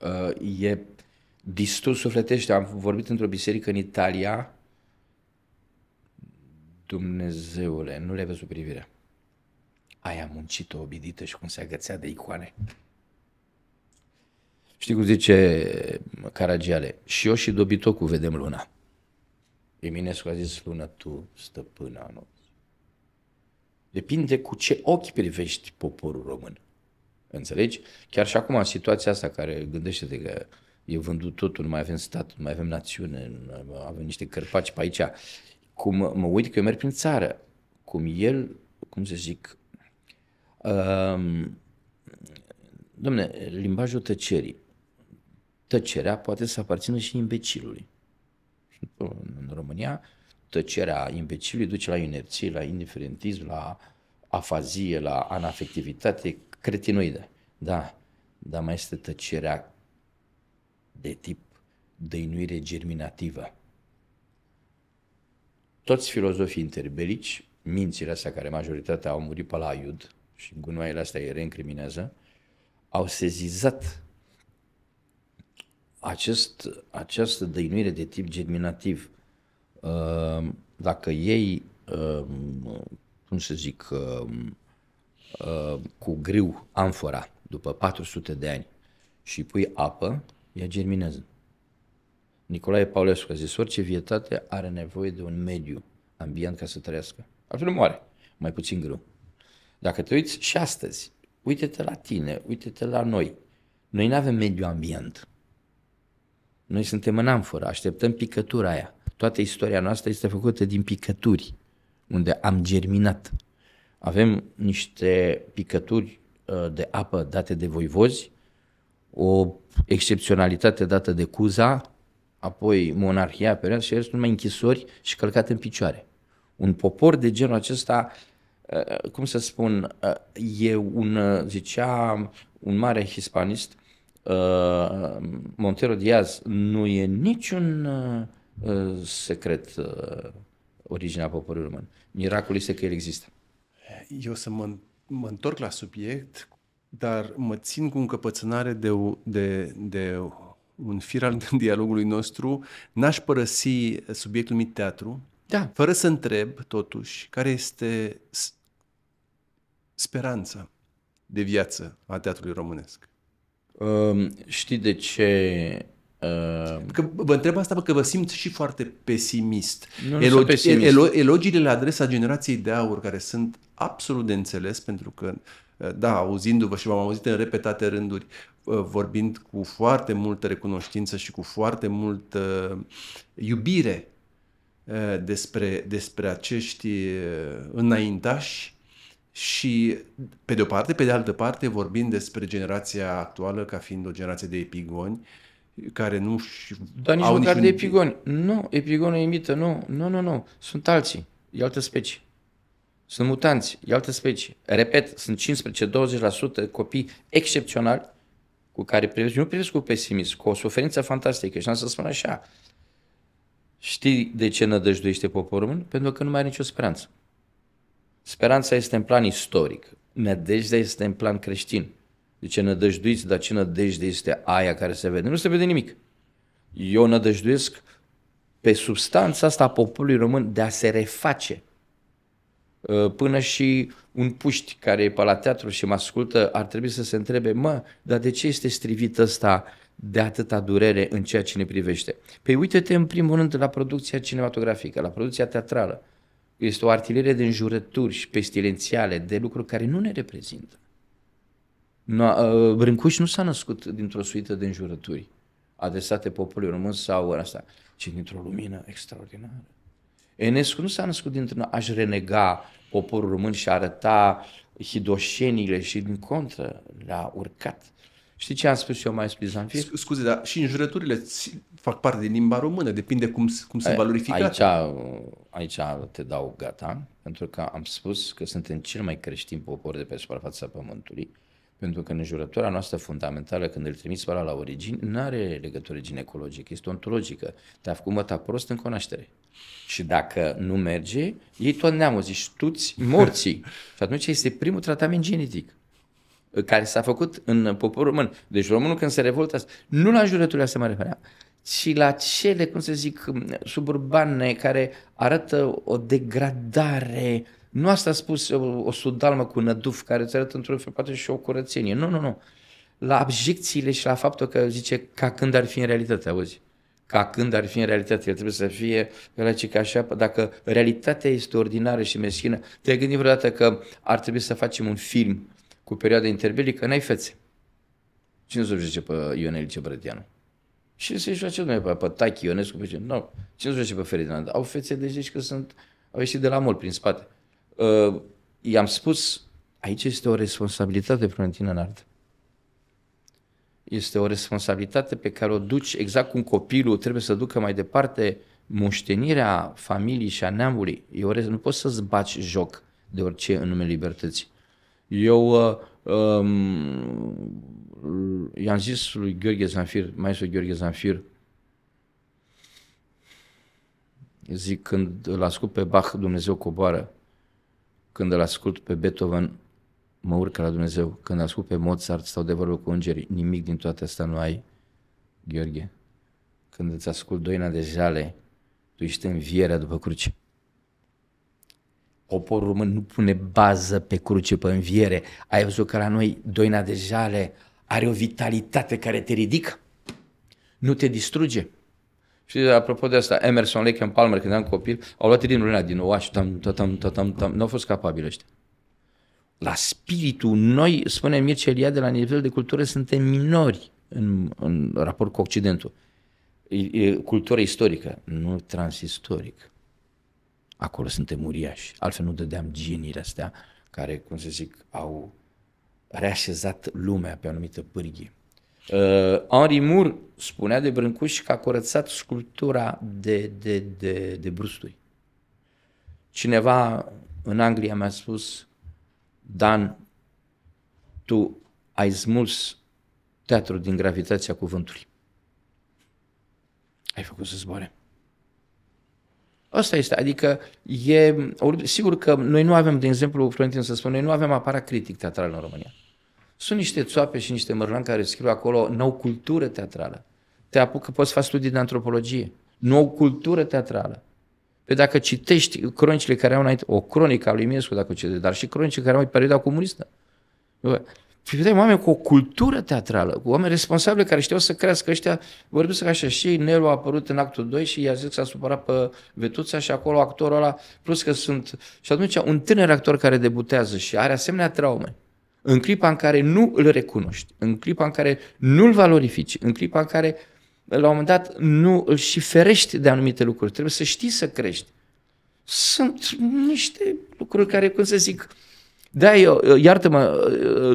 Uh, e distrus sufletește. Am vorbit într-o biserică în Italia. Dumnezeule, nu le văzut privirea. Aia muncit-o obidită și cum se agățea de icoane. Știi cum zice Caragiale? Și eu și dobitocu vedem luna. Eminescu a zis, Luna, tu stăpâna noastră. Depinde cu ce ochi privești poporul român. Înțelegi? Chiar și acum, în situația asta care gândește-te că e vândut totul, nu mai avem stat, nu mai avem națiune, nu avem niște cărpaci pe aici. Cum mă uit că eu merg prin țară, cum el, cum să zic, um, domne, limbajul tăcerii. Tăcerea poate să aparțină și imbecilului în România, tăcerea imbecilului duce la inerție, la indiferentism, la afazie, la anafectivitate cretinoidă. Da, dar mai este tăcerea de tip dăinuire germinativă. Toți filozofii interbelici, mințile astea care majoritatea au murit pe la iud și gunoaiele astea îi reîncriminează, au sezizat acest, această dăinuire de tip germinativ, uh, dacă ei, uh, cum să zic, uh, cu griu amfora după 400 de ani și pui apă, ea germinează. Nicolae Paulescu a zis, orice vietate are nevoie de un mediu ambient ca să trăiască. Altfel moare, mai puțin greu. Dacă te uiți și astăzi, uite-te la tine, uite-te la noi. Noi nu avem mediu ambient. Noi suntem în amforă, așteptăm picătura aia. Toată istoria noastră este făcută din picături, unde am germinat. Avem niște picături uh, de apă date de voivozi, o excepționalitate dată de Cuza, apoi monarhia perioadă și restul numai închisori și călcate în picioare. Un popor de genul acesta, uh, cum să spun, uh, e un, zicea un mare hispanist, Uh, Montero Diaz nu e niciun uh, secret uh, originea poporului român. Miracolul este că el există. Eu să mă, mă întorc la subiect, dar mă țin cu încăpățânare de, de, de un fir al dialogului nostru. N-aș părăsi subiectul mit teatru, da. fără să întreb, totuși, care este speranța de viață a teatrului românesc. Uh, știi de ce ehm? Că vă întreb asta pentru că vă simt și foarte pesimist. Nu, nu Elo- pesimist. Elo- elogiile la adresa generației de aur, care sunt absolut de înțeles, pentru că, eh, da, auzindu-vă și v-am auzit în repetate rânduri, eh, vorbind cu foarte multă recunoștință și cu foarte multă eh, iubire despre, despre acești înaintași, și pe de o parte, pe de altă parte, vorbim despre generația actuală ca fiind o generație de epigoni care nu Dar nici au măcar niciun... de epigoni. Nu, epigonul imită, nu, nu, nu, nu. Sunt alții, e altă specie. Sunt mutanți, e altă specie. Repet, sunt 15-20% copii excepționali cu care privesc, nu privesc cu pesimism, cu o suferință fantastică și am să spun așa. Știi de ce nădăjduiește poporul român? Pentru că nu mai are nicio speranță. Speranța este în plan istoric, nădejdea este în plan creștin. Deci nădăjduiți, dar ce nădejde este aia care se vede? Nu se vede nimic. Eu nădăjduiesc pe substanța asta a poporului român de a se reface. Ă, până și un puști care e pe la teatru și mă ascultă ar trebui să se întrebe, mă, dar de ce este strivit ăsta de atâta durere în ceea ce ne privește? Păi uite-te în primul rând la producția cinematografică, la producția teatrală. Este o artilerie de înjurături și pestilențiale, de lucruri care nu ne reprezintă. No, uh, Brâncuș nu s-a născut dintr-o suită de înjurături adresate poporului român sau asta, ci dintr-o lumină extraordinară. Enescu nu s-a născut dintr-un aș renega poporul român și arăta hidoșenile și din contră l a urcat. Știi ce am spus eu mai spus, Scuze, dar și înjurăturile fac parte din limba română, depinde cum, cum se valorifică. Aici, aici te dau gata, pentru că am spus că suntem cel mai creștin popor de pe suprafața Pământului, pentru că jurătura noastră fundamentală, când îl trimiți pe la origini, nu are legătură ginecologică, este ontologică. Te-a făcut măta prost în cunoaștere. Și dacă nu merge, ei tot neamul, zici, toți morții. și atunci este primul tratament genetic care s-a făcut în poporul român. Deci românul când se revoltă, nu la jurăturile se mă referea, ci la cele, cum să zic, suburbane care arată o degradare. Nu asta a spus o, uh, o sudalmă cu năduf care îți arată într-un fel poate și o curățenie. Nu, nu, nu. La abjecțiile și la faptul că zice ca când ar fi în realitate, auzi? Ca când ar fi în realitate. El trebuie să fie ăla ce ca așa, dacă realitatea este ordinară și meschină, te-ai gândit vreodată că ar trebui să facem un film cu perioada interbelică, n-ai fețe. Cine să zice pe Ionel Cebrădianu? și se joace noi pe, pe Tachi Ionescu, pe cine? Nu, ce cine se joace pe Ferdinand? Au fețe de zici că sunt, au ieșit de la mult prin spate. Uh, i-am spus, aici este o responsabilitate Florentina în artă. Este o responsabilitate pe care o duci exact cum copilul trebuie să ducă mai departe moștenirea familiei și a neamului. Eu nu poți să-ți baci joc de orice în numele libertății. Eu uh, um, Mm, i-am zis lui Gheorghe Zanfir, maestru Gheorghe Zanfir, zic când îl ascult pe Bach, Dumnezeu coboară, când îl ascult pe Beethoven, mă urcă la Dumnezeu, când îl ascult pe Mozart, stau de vorbă cu îngerii, nimic din toate astea nu ai, Gheorghe. Când îți ascult Doina de Jale, tu ești în vierea după cruce. Poporul român nu pune bază pe cruce, pe înviere. Ai văzut că la noi Doina de Jale, are o vitalitate care te ridică, nu te distruge. Și apropo de asta, Emerson, Lake and Palmer, când am copil, au luat rinurile din oaș, tam, tam, tam, tam, tam, nu au fost capabili ăștia. La spiritul noi, spune Mircea de la nivel de cultură suntem minori în, în raport cu Occidentul. E, e, cultură istorică, nu transistoric. Acolo suntem uriași. Altfel nu dădeam geniile astea care, cum să zic, au reașezat lumea pe o anumită pârghie. Uh, Henri Mur spunea de Brâncuș că a curățat sculptura de, de, de, de brusturi. Cineva în Anglia mi-a spus, Dan, tu ai smuls teatru din gravitația cuvântului. Ai făcut să zboare. Asta este, adică e, sigur că noi nu avem, de exemplu, Florentin să spun, noi nu avem aparat critic teatral în România. Sunt niște țoape și niște mărlan care scriu acolo nou cultură teatrală. Te apucă, poți să faci studii de antropologie. Nou cultură teatrală. Pe dacă citești cronicile care au înainte, o cronică a lui Miescu, dacă citești, dar și cronicile care au perioada comunistă. Și vedeai oameni cu o cultură teatrală, cu oameni responsabili care știau să crească ăștia, vorbesc așa, și Nelu a apărut în actul 2 și i-a zis că s-a supărat pe Vetuța și acolo actorul ăla, plus că sunt... Și atunci un tânăr actor care debutează și are asemenea traume, în clipa în care nu îl recunoști, în clipa în care nu îl valorifici, în clipa în care la un moment dat nu îl și ferești de anumite lucruri, trebuie să știi să crești. Sunt niște lucruri care, cum să zic, uh, da, eu, iartă-mă,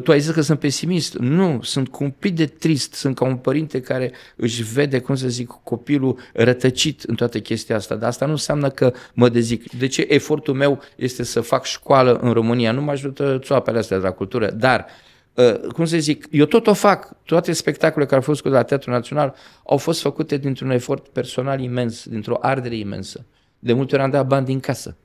tu ai zis că sunt pesimist. Nu, sunt cumplit de trist, sunt ca un părinte care își vede, cum să zic, copilul rătăcit în toată chestia asta. Dar asta nu înseamnă că mă dezic. De ce efortul meu este să fac școală în România? Nu mă ajută țoapele astea de la cultură, dar ă, cum să zic, eu tot o fac. Toate spectacolele care au fost cu la Teatrul Național au fost făcute dintr-un efort personal imens, dintr-o ardere imensă. De multe ori am dat bani din casă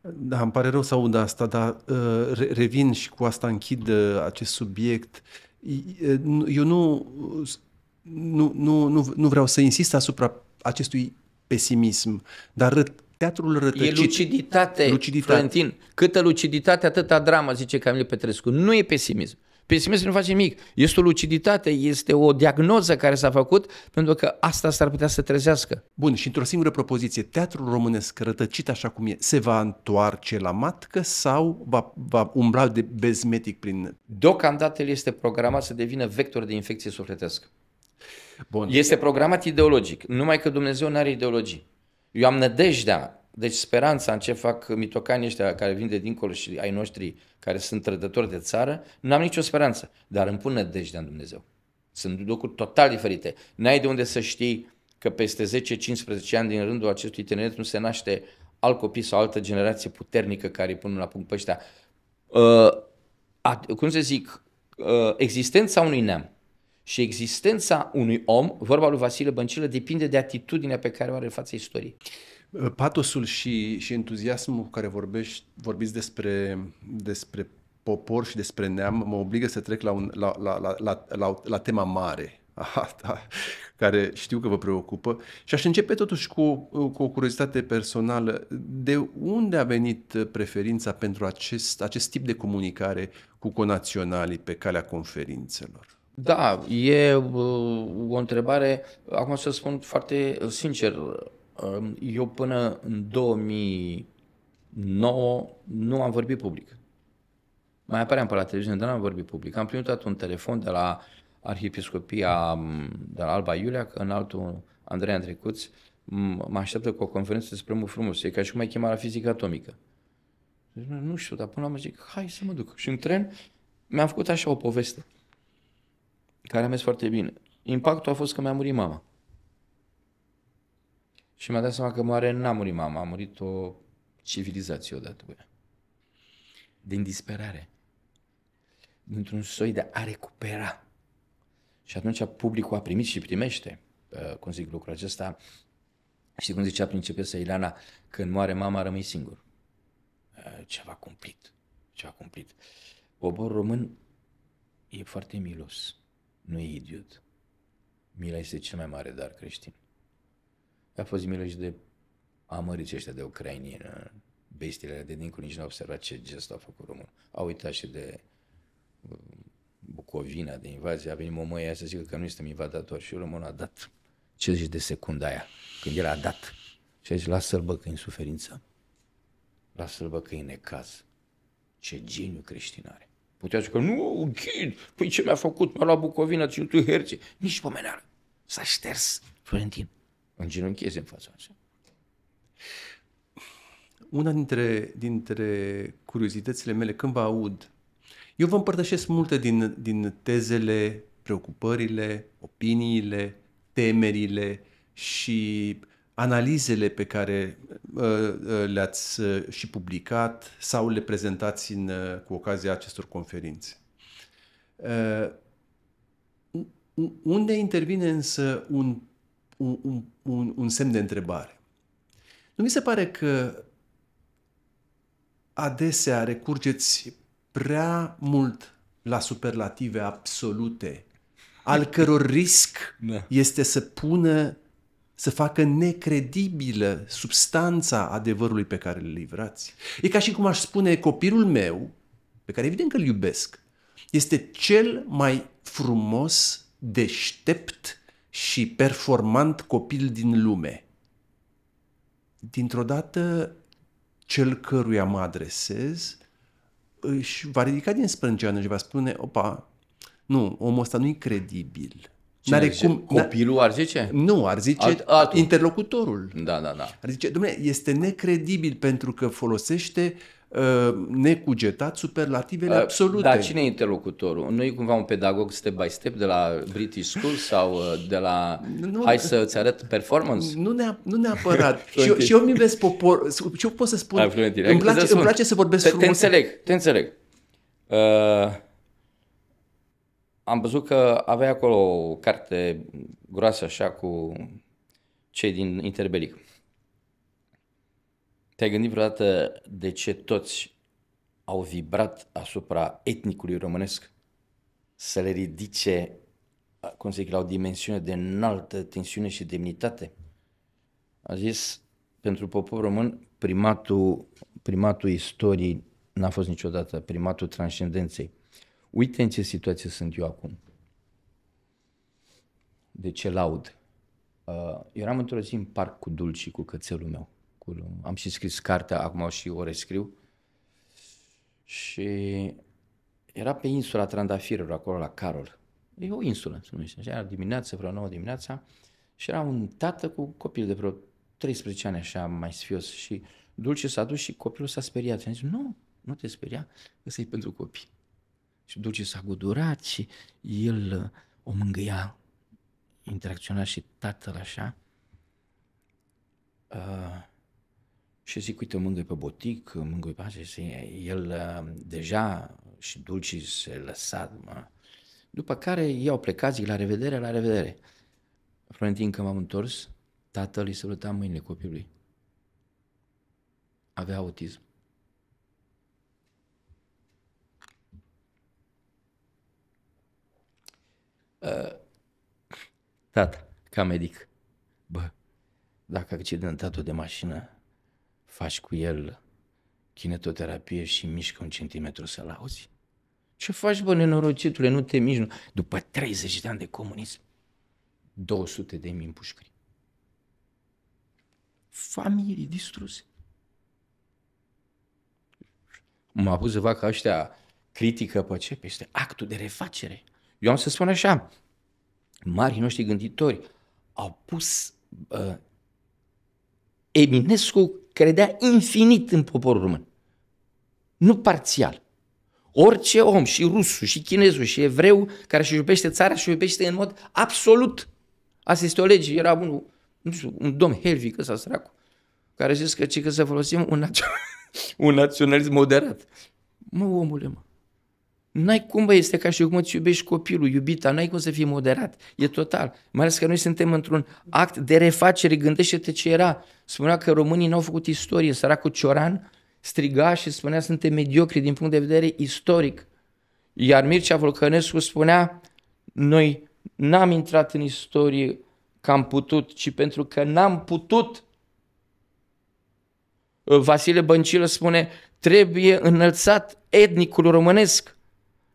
da, îmi pare rău să aud asta, dar uh, revin și cu asta închid uh, acest subiect. Ă, eu nu, nu, nu, nu, nu vreau să insist asupra acestui pesimism, dar ră, teatrul rătăcit... E luciditate, luciditate, Florentin. Câtă luciditate, atâta dramă, zice Camil Petrescu. Nu e pesimism. Pesimismul nu face nimic. Este o luciditate, este o diagnoză care s-a făcut pentru că asta s-ar putea să trezească. Bun, și într-o singură propoziție, teatrul românesc rătăcit așa cum e, se va întoarce la matcă sau va, va umbla de bezmetic prin... Deocamdată el este programat să devină vector de infecție sufletească. Bun. Este programat ideologic, numai că Dumnezeu nu are ideologii. Eu am nădejdea deci speranța în ce fac mitocanii ăștia care vin de dincolo și ai noștri care sunt trădători de țară, nu am nicio speranță, dar îmi pun nădejdea în Dumnezeu. Sunt lucruri total diferite. N-ai de unde să știi că peste 10-15 ani din rândul acestui tineret nu se naște alt copii sau altă generație puternică care îi pun la punct pe ăștia. Uh, a, cum să zic, uh, existența unui neam și existența unui om, vorba lui Vasile Băncilă, depinde de atitudinea pe care o are față istoriei. Ă, patosul și, și entuziasmul cu care vorbești, vorbiți despre, despre popor și despre neam mă obligă să trec la, un, la, la, la, la, la, la tema mare, Aha, da, care știu că vă preocupă. Și aș începe totuși cu, cu o curiozitate personală. De unde a venit preferința pentru acest, acest tip de comunicare cu conaționalii pe calea conferințelor? Da, e uh, o întrebare, acum să spun foarte sincer, eu până în 2009 nu am vorbit public. Mai apăream pe la televiziune, dar nu am vorbit public. Am primit un telefon de la Arhiepiscopia de la Alba Iulia, în altul Andrei Andrecuț, mă așteaptă cu o conferință despre mult frumos. E ca și cum mai chema la fizică atomică. Deci, nu știu, dar până la urmă zic, hai să mă duc. Și în tren mi-am făcut așa o poveste care a mers foarte bine. Impactul a fost că mi-a murit mama. Și mi-a dat seama că moare, n-a murit mama, a murit o civilizație odată cu ea. Din disperare. Dintr-un soi de a recupera. Și atunci publicul a primit și primește, uh, cum zic lucrul acesta, și cum zicea principesa Ileana, când moare mama, rămâi singur. Uh, ceva cumplit. Ceva cumplit. Poporul român e foarte milos. Nu e idiot. Mila este cel mai mare dar creștin a fost milă și de amăriți ăștia de ucrainienă, bestiile de dincolo, nici nu au observat ce gest a făcut românul. Au uitat și de um, Bucovina, de invazie, a venit momăia să zică că nu suntem invadatori și românul a dat zici de secunda aia, când el a dat. Și a zis, lasă-l bă că e în suferință, lasă-l bă că e necaz. Ce geniu creștin are. Putea că nu, ghid, păi ce mi-a făcut, m-a luat Bucovina, ținutul herții. Nici pomeneală. S-a șters Florentin îngenuncheze în fața aceea. Una dintre, dintre curiozitățile mele, când vă aud, eu vă împărtășesc multe din, din tezele, preocupările, opiniile, temerile și analizele pe care uh, uh le-ați uh, și publicat sau le prezentați în, uh, cu ocazia acestor conferințe. Uh, unde intervine însă un un, un, un, un semn de întrebare. Nu mi se pare că adesea recurgeți prea mult la superlative absolute, al căror risc da. este să pună, să facă necredibilă substanța adevărului pe care îl livrați. E ca și cum aș spune copilul meu, pe care evident că îl iubesc, este cel mai frumos, deștept și performant copil din lume. Dintr-o dată, cel căruia mă adresez își va ridica din sprânceană și va spune, opa, nu, omul ăsta nu-i credibil. Cine N-are zice? cum, Copilul ar zice? Nu, ar zice Alt, interlocutorul. Da, da, da. Ar zice, domnule, este necredibil pentru că folosește uh, Ehm, necugetat superlativele uh, absolute. Dar cine e interlocutorul? Nu e cumva un pedagog step by step de la British School sau uh, de la nu, hai să-ți arăt performance? Nu, ne, nu neapărat. și, eu, și eu mi vezi popor, și eu pot să spun, îmi, place, îmi place să vorbesc te, frumos. Te înțeleg, te înțeleg. Uh, am văzut că aveai acolo o carte groasă așa cu cei din interbelic. Te-ai gândit vreodată de ce toți au vibrat asupra etnicului românesc? Să le ridice, cum să zic, la o dimensiune de înaltă tensiune și demnitate? A zis, pentru poporul român, primatul, primatul istoriei n-a fost niciodată, primatul transcendenței. Uite în ce situație sunt eu acum. De ce laud? Uh, eram într-o zi în parc cu Dulci cu cățelul meu lucruri. Am și scris cartea, acum și o rescriu. Și era pe insula Trandafirilor, acolo la Carol. E o insulă, se numește era dimineața, vreo 9 dimineața, și era un tată cu copil de vreo 13 ani, așa, mai sfios. Și Dulce s-a dus și copilul s-a speriat. Și am zis, nu, nu te speria, ăsta e pentru copii. Și Dulce s-a gudurat și el o mângâia, interacționa și tatăl așa. Uh, și zic, uite, mângâi pe botic, mângâi pe așa, și el uh, deja și dulci se lăsa, Mă. După care i-au plecat, zic, la revedere, la revedere. Florentin, când m-am întors, tatăl îi săruta mâinile copilului. Avea autism. Uh, tata, ca medic, bă, dacă accidentatul de mașină faci cu el kinetoterapie și mișcă un centimetru să-l auzi? Ce faci, bă, nenorocitule, nu te miști. După 30 de ani de comunism, 200 de mii împușcări. Familii distruse. Mă apuc să fac ăștia critică pe ce? Păi este actul de refacere. Eu am să spun așa, marii noștri gânditori au pus uh, Eminescu credea infinit în poporul român. Nu parțial. Orice om, și rusul, și chinezul, și evreu, care își iubește țara, și iubește în mod absolut. Asta este o lege. Era un, nu știu, un domn Helvic, ăsta săracu, care a zis că, ce, că să folosim un, naționalism, un naționalism moderat. Mă, omule, mă. N-ai cum, bă, este ca și cum îți iubești copilul, iubita, n-ai cum să fii moderat. E total. Mai ales că noi suntem într-un act de refacere. Gândește-te ce era. Spunea că românii n-au făcut istorie. cu Cioran striga și spunea suntem mediocri din punct de vedere istoric. Iar Mircea Vulcănescu spunea noi n-am intrat în istorie că am putut, ci pentru că n-am putut. Vasile Băncilă spune trebuie înălțat etnicul românesc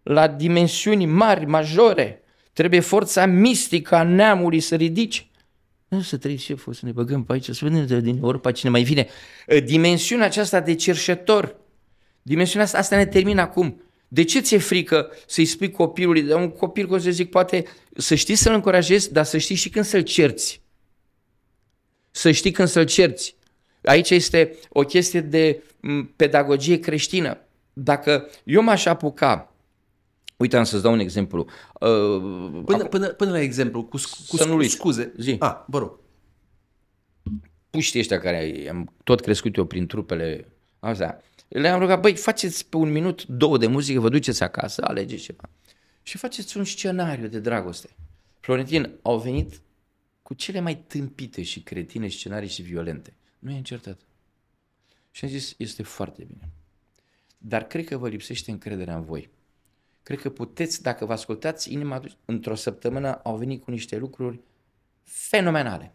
la dimensiuni mari, majore. Trebuie forța mistică a neamului să ridici. Nu să trăiți eu să ne băgăm pe aici, să vedem de din Europa cine mai vine. Dimensiunea aceasta de cerșetor, dimensiunea asta, asta ne termină acum. De ce ți-e frică să-i spui copilului, de un copil, cum să zic, poate să știi să-l încurajezi, dar să știi și când să-l cerți. Să știi când să-l cerți. Aici este o chestie de pedagogie creștină. Dacă eu m-aș apuca Uite, am să-ți dau un exemplu. Uh, până, acum... până, până la exemplu, cu, cu să scuze. Zi. A, ah, vă rog. Puștii ăștia care am tot crescut eu prin trupele astea, le-am rugat, băi, faceți pe un minut, două de muzică, vă duceți acasă, alegeți ceva. Și faceți un scenariu de dragoste. Florentin, au venit cu cele mai tâmpite și cretine scenarii și violente. Nu e încertat. Și am zis, este foarte bine. Dar cred că vă lipsește încrederea în voi cred că puteți, dacă vă ascultați inima, într-o săptămână au venit cu niște lucruri fenomenale.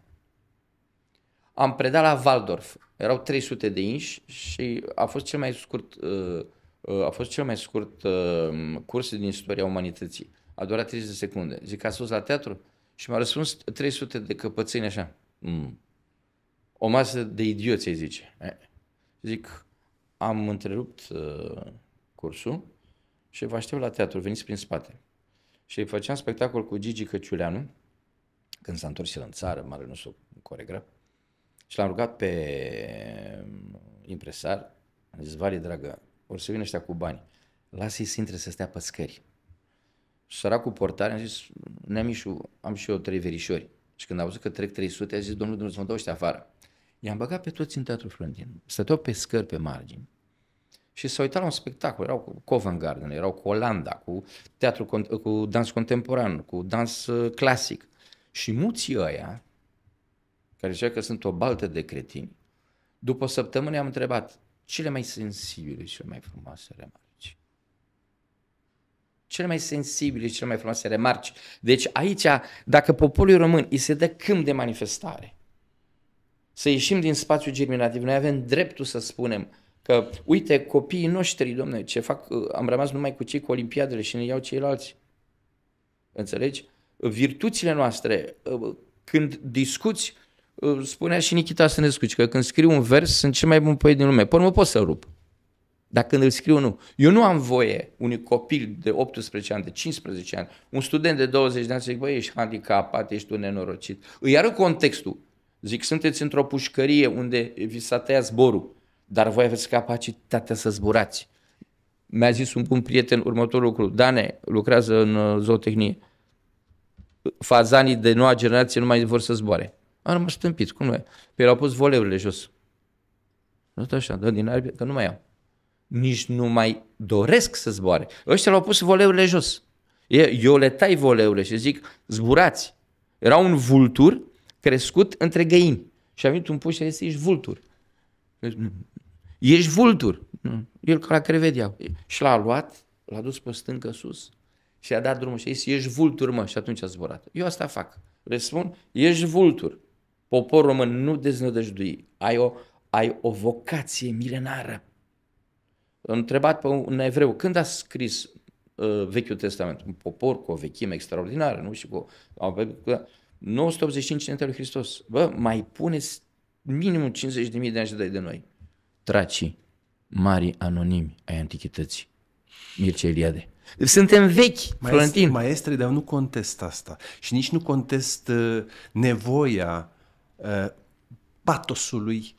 Am predat la Waldorf, erau 300 de inși și a fost cel mai scurt, uh, uh, a fost cel mai scurt uh, curs din istoria umanității. A durat 30 de secunde. Zic, a fost la teatru? Și m a răspuns 300 de căpățâni așa. Mm. O masă de idioți, zice. Zic, am întrerupt uh, cursul și vă aștept la teatru, veniți prin spate. Și făceam spectacol cu Gigi Căciuleanu, când s-a întors el în țară, mare nostru coregră, și l-am rugat pe um, impresar, am zis, Vali, dragă, ori să vină ăștia cu bani, lasă-i să intre să stea pe scări. Săracul portar, am zis, Neamișu, am și eu trei verișori. Și când a văzut că trec 300, a zis, domnul Dumnezeu, mă dau ăștia afară. I-am băgat pe toți în teatru Florentine. Stăteau pe scări pe margini și s-au uitat la un spectacol. Erau cu Covent Garden, erau cu Olanda, cu teatru, cu dans contemporan, cu dans uh, clasic. Și muții ăia, care zicea că sunt o baltă de cretini, după o săptămână am întrebat cele mai sensibile și cele mai frumoase remarci. Cele mai sensibile și cele mai frumoase remarci. Deci aici, dacă poporul român îi se dă câmp de manifestare, să ieșim din spațiul germinativ, noi avem dreptul să spunem Că uite, copiii noștri, domne, ce fac, ă, am rămas numai cu cei cu olimpiadele și ne iau ceilalți. Înțelegi? Virtuțile noastre, ă, ă, când discuți, spunea și Nikita scuci, că când scriu un vers, sunt cel mai bun poet din lume. Păi nu pot să-l rup. Dar când îl scriu, nu. Eu nu am voie unui copil de 18 ani, de 15 ani, un student de 20 de ani să zic, băi, ești handicapat, ești un nenorocit. Îi arăt contextul. Zic, sunteți într-o pușcărie unde vi s-a tăiat zborul dar voi aveți capacitatea să zburați. Mi-a zis un bun prieten următorul lucru. Dane, lucrează în uh, zootehnie. Fazanii de noua generație nu mai vor să zboare. Am rămas stâmpit. cum nu e? Păi au pus voleurile jos. Nu așa, dă din aripi, că nu mai au. Nici nu mai doresc să zboare. Ăștia l-au pus voleurile jos. Eu le tai voleurile și zic, zburați. Era un vultur crescut între găini. Și a venit un puș și a zis, ești vultur. Păi, ești vultur. Nu. El ca la crevedea. Și l-a luat, l-a dus pe stâncă sus și a dat drumul și a zis, ești vultur, mă, și atunci a zburat. Eu asta fac. Le spun, ești vultur. Popor român, nu deznădăjdui. Ai o, ai o vocație milenară. Am întrebat pe un evreu, când a scris uh, Vechiul Testament? Un popor cu o vechime extraordinară, nu? Și cu, uh, 985 înainte lui Hristos. Bă, mai puneți minim 50.000 de ani de noi stracii mari anonimi ai antichității. Mircea Eliade. Suntem vechi, Florentin. Maestre, dar nu contest asta. Și nici nu contest uh, nevoia uh, patosului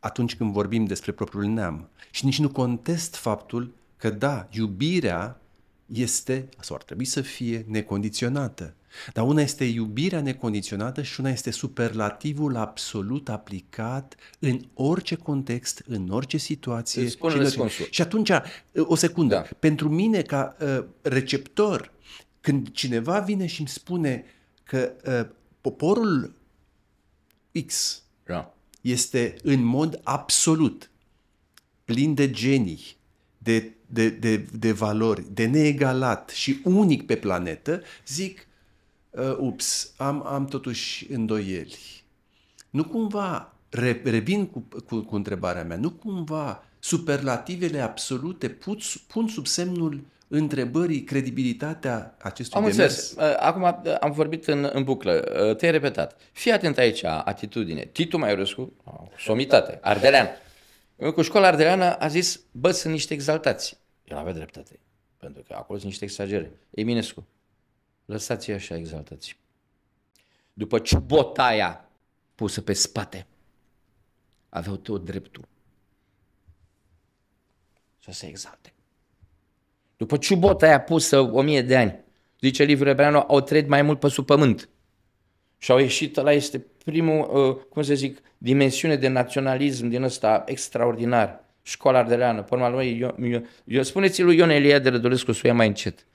atunci când vorbim despre propriul neam. Și nici nu contest faptul că, da, iubirea este, sau ar trebui să fie, necondiționată. Dar una este iubirea necondiționată și una este superlativul absolut aplicat în orice context, în orice situație. Și, în și atunci, o secundă, da. pentru mine ca uh, receptor, când cineva vine și îmi spune că uh, poporul X da. este în mod absolut plin de genii, de, de, de, de valori, de neegalat și unic pe planetă, zic, uh, ups, am, am totuși îndoieli. Nu cumva, re, revin cu, cu, cu întrebarea mea, nu cumva superlativele absolute put, pun sub semnul întrebării credibilitatea acestui am demers? Înțeles. Uh, acum uh, am vorbit în, în buclă, uh, te-ai repetat. Fii atent aici, atitudine. Titu Maiorescu, somitate, ardelean. Cu școala ardeleană a zis, bă, sunt niște exaltați. El avea dreptate, pentru că acolo sunt niște exagere. Eminescu, Lăsați-i așa exaltați. După ce botaia pusă pe spate, aveau tot dreptul să se exalte. După ce botaia pusă o mie de ani, zice Liviu Rebreanu, au trăit mai mult pe sub pământ. Și au ieșit, la este primul, uh, cum să zic, dimensiune de naționalism din ăsta extraordinar. Școala Ardeleană, pe urma lui, eu, eu, eu spuneți lui Ion Elia de Rădulescu să o ia mai încet.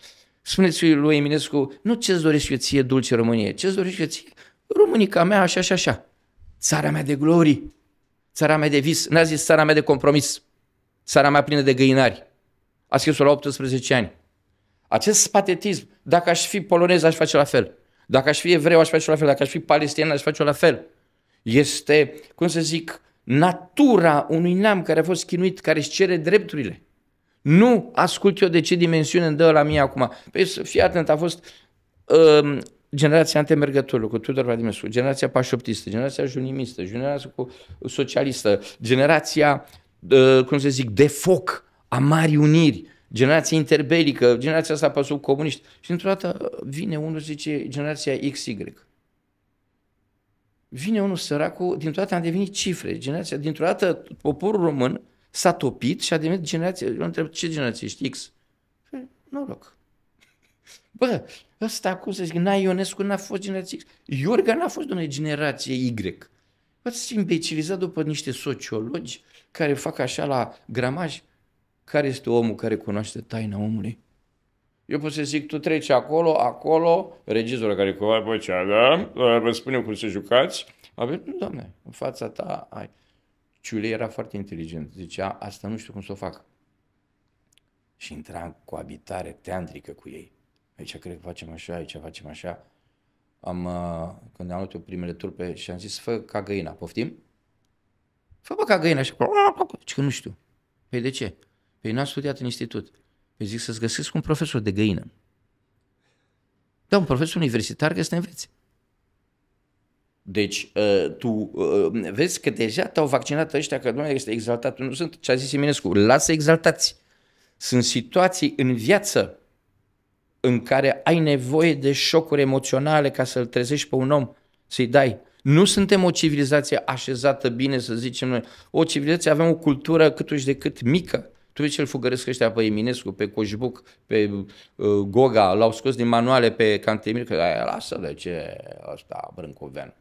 Spuneți lui Eminescu, nu ce-ți dorești eu ție, dulce Românie, ce-ți dorești eu ție? Românica mea, așa și așa. Țara mea de glorii, țara mea de vis, n-a zis țara mea de compromis, țara mea plină de găinari. A scris-o la 18 ani. Acest patetism, dacă aș fi polonez, aș face la fel. Dacă aș fi evreu, aș face la fel. Dacă aș fi palestinian, aș face la fel. Este, cum să zic, natura unui neam care a fost chinuit, care își cere drepturile. Nu ascult eu de ce dimensiune îmi dă la mie acum. Păi să fii atent, a fost uh, generația antemergătorilor cu Tudor Vladimescu, generația pașoptistă, generația junimistă, generația cu socialistă, generația, uh, cum să zic, de foc a Marii Uniri, generația interbelică, generația asta pe sub comuniști. Și într-o dată vine unul zice generația XY. Vine unul săracul, dintr-o dată am devenit cifre. Generația, dintr-o dată poporul român s-a topit și a devenit generație. Eu întreb, ce generație ești? X. Păi, noroc. Bă, ăsta, acum să zic, n-a Ionescu, n-a fost generație X. Iorga n-a fost, doamne, generație Y. V-ați imbecilizat după niște sociologi care fac așa la gramaj? Care este omul care cunoaște taina omului? Eu pot să zic, tu treci acolo, acolo, regizorul care cu voi ce da, vă spune cum să jucați. Avem, doamne, în fața ta ai. Ciule era foarte inteligent. Zicea, asta nu știu cum să o fac. Și intra în coabitare teandrică cu ei. Aici cred că facem așa, aici facem așa. Am, uh, când am luat eu primele turpe și am zis, fă ca găina, poftim? Fă bă ca găina și Zic că nu știu. Păi de ce? Păi n-am studiat în institut. Păi zic să-ți găsesc un profesor de găină. Da, un profesor universitar că să ne înveți. Deci, ă, tu ă, vezi că deja te-au vaccinat ăștia, că nu este exaltat. Nu sunt ce a zis Eminescu, lasă exaltați. Sunt situații în viață în care ai nevoie de șocuri emoționale ca să-l trezești pe un om, să-i dai. Nu suntem o civilizație așezată bine, să zicem noi. O civilizație, avem o cultură câtuși de cât mică. Tu vezi ce îl fugăresc ăștia pe Eminescu, pe Coșbuc, pe uh, Goga, l-au scos din manuale pe Cantemir, că lasă de ce ăsta Brâncoveanu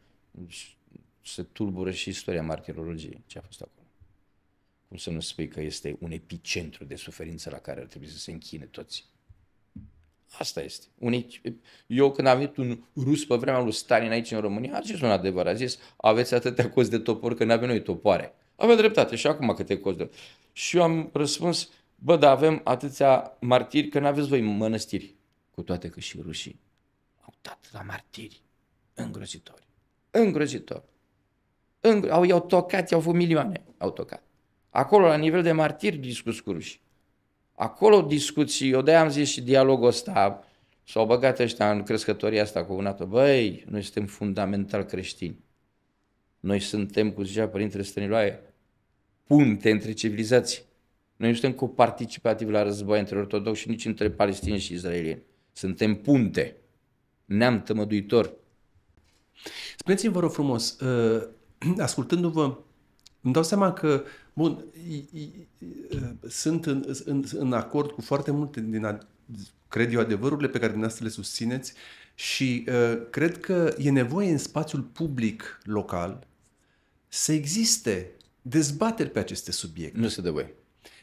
se tulbură și istoria martirologiei, ce a fost acolo. Cum să nu spui că este un epicentru de suferință la care ar trebui să se închine toți. Asta este. eu când am venit un rus pe vremea lui Stalin aici în România, a zis un adevăr, a zis, aveți atâtea cozi de topor că n avem noi topoare. Avem dreptate și acum câte cozi de... Și eu am răspuns, bă, dar avem atâția martiri că n aveți voi mănăstiri. Cu toate că și rușii au dat la martiri îngrozitori. Îngrozitor. au, i-au tocat, i-au fost milioane, au tocat. Acolo, la nivel de martir, discuți cu rușii. Acolo discuții, eu de am zis și dialogul ăsta, s-au băgat ăștia în crescătoria asta cu NATO. Băi, noi suntem fundamental creștini. Noi suntem, cu zicea Părintele Stăniloae, punte între civilizații. Noi nu suntem participativ la război între ortodoxi și nici între palestini și izraelieni. Suntem punte, neam tămăduitori. Spuneți-mi, vă rog frumos, uh, ascultându-vă, îmi dau seama că, bun, uh, sunt în, în, în acord cu foarte multe din, cred eu, adevărurile pe care dumneavoastră le susțineți și uh, cred că e nevoie în spațiul public local să existe dezbateri pe aceste subiecte. Nu se dă voie.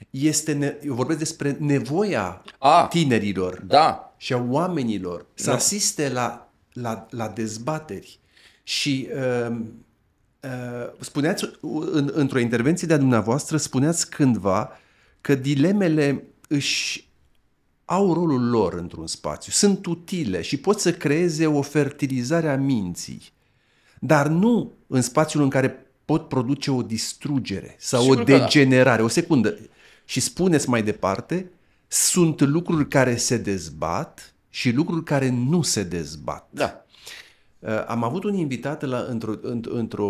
Este ne- eu vorbesc despre nevoia A, tinerilor da. și a oamenilor să da. asiste la, la, la dezbateri și uh, uh, spuneați, în, într-o intervenție de-a dumneavoastră, spuneați cândva că dilemele își au rolul lor într-un spațiu, sunt utile și pot să creeze o fertilizare a minții, dar nu în spațiul în care pot produce o distrugere sau Sigur o da. degenerare. Da. O secundă. Și spuneți mai departe, sunt lucruri care se dezbat și lucruri care nu se dezbat. Da. Uh, am avut un invitat la, într-o, într-o,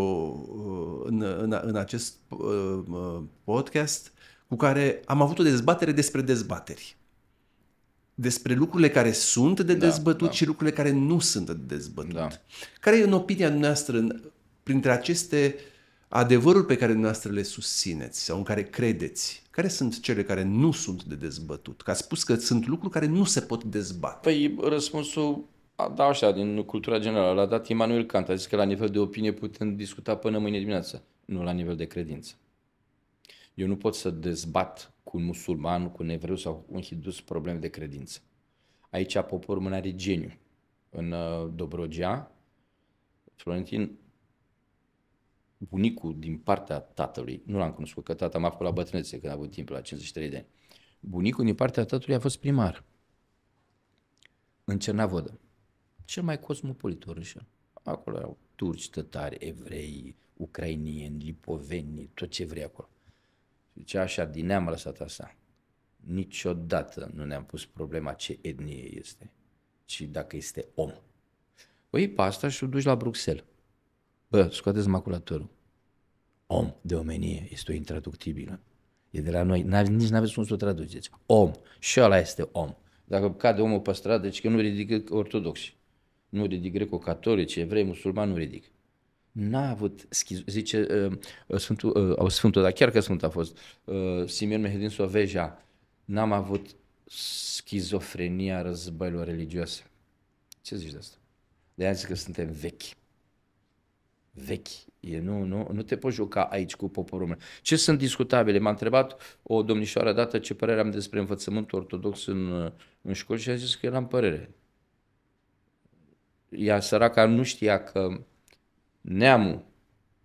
uh, în, în, în acest uh, podcast cu care am avut o dezbatere despre dezbateri. Despre lucrurile care sunt de da, dezbătut da, da. și lucrurile care nu sunt de dezbătut. Da. Care e, în opinia noastră, printre aceste adevăruri pe care noastră le susțineți sau în care credeți, care sunt cele care nu sunt de dezbătut? Că ați spus că sunt lucruri care nu se pot dezbate. Păi răspunsul da, așa, din cultura generală, l-a dat Immanuel Kant, a zis că la nivel de opinie putem discuta până mâine dimineață, nu la nivel de credință. Eu nu pot să dezbat cu un musulman, cu un evreu sau un hindus probleme de credință. Aici poporul român are geniu. În uh, Dobrogea, Florentin, bunicul din partea tatălui, nu l-am cunoscut, că tata m-a făcut la bătrânețe când a avut timp, la 53 de ani. Bunicul din partea tatălui a fost primar în Cernavodă cel mai cosmopolit oraș. Acolo au turci, tătari, evrei, ucrainieni, lipoveni, tot ce vrei acolo. Și deci ce așa, din neam lăsat asta. Niciodată nu ne-am pus problema ce etnie este, ci dacă este om. Păi pe asta și o duci la Bruxelles. Bă, scoateți maculatorul. Om de omenie este o intraductibilă. E de la noi. n nici n-aveți cum să o traduceți. Om. Și ăla este om. Dacă cade omul pe stradă, deci că nu ridică ortodoxi. Nu ridic greco-catolici, evrei, musulmani, nu ridic. N-a avut schiz... Zice uh, uh Sfântul, uh, Sfântul, dar chiar că Sfânt a fost, uh, Simeon Mehedin Soveja, n-am avut schizofrenia războiilor religioase. Ce zici de asta? De-aia zic că suntem vechi. Vechi. E, nu, nu, nu te poți juca aici cu poporul meu. Ce sunt discutabile? M-a întrebat o domnișoară dată ce părere am despre învățământul ortodox în, uh, în școli și a zis că n-am părere ea săraca nu știa că neamul,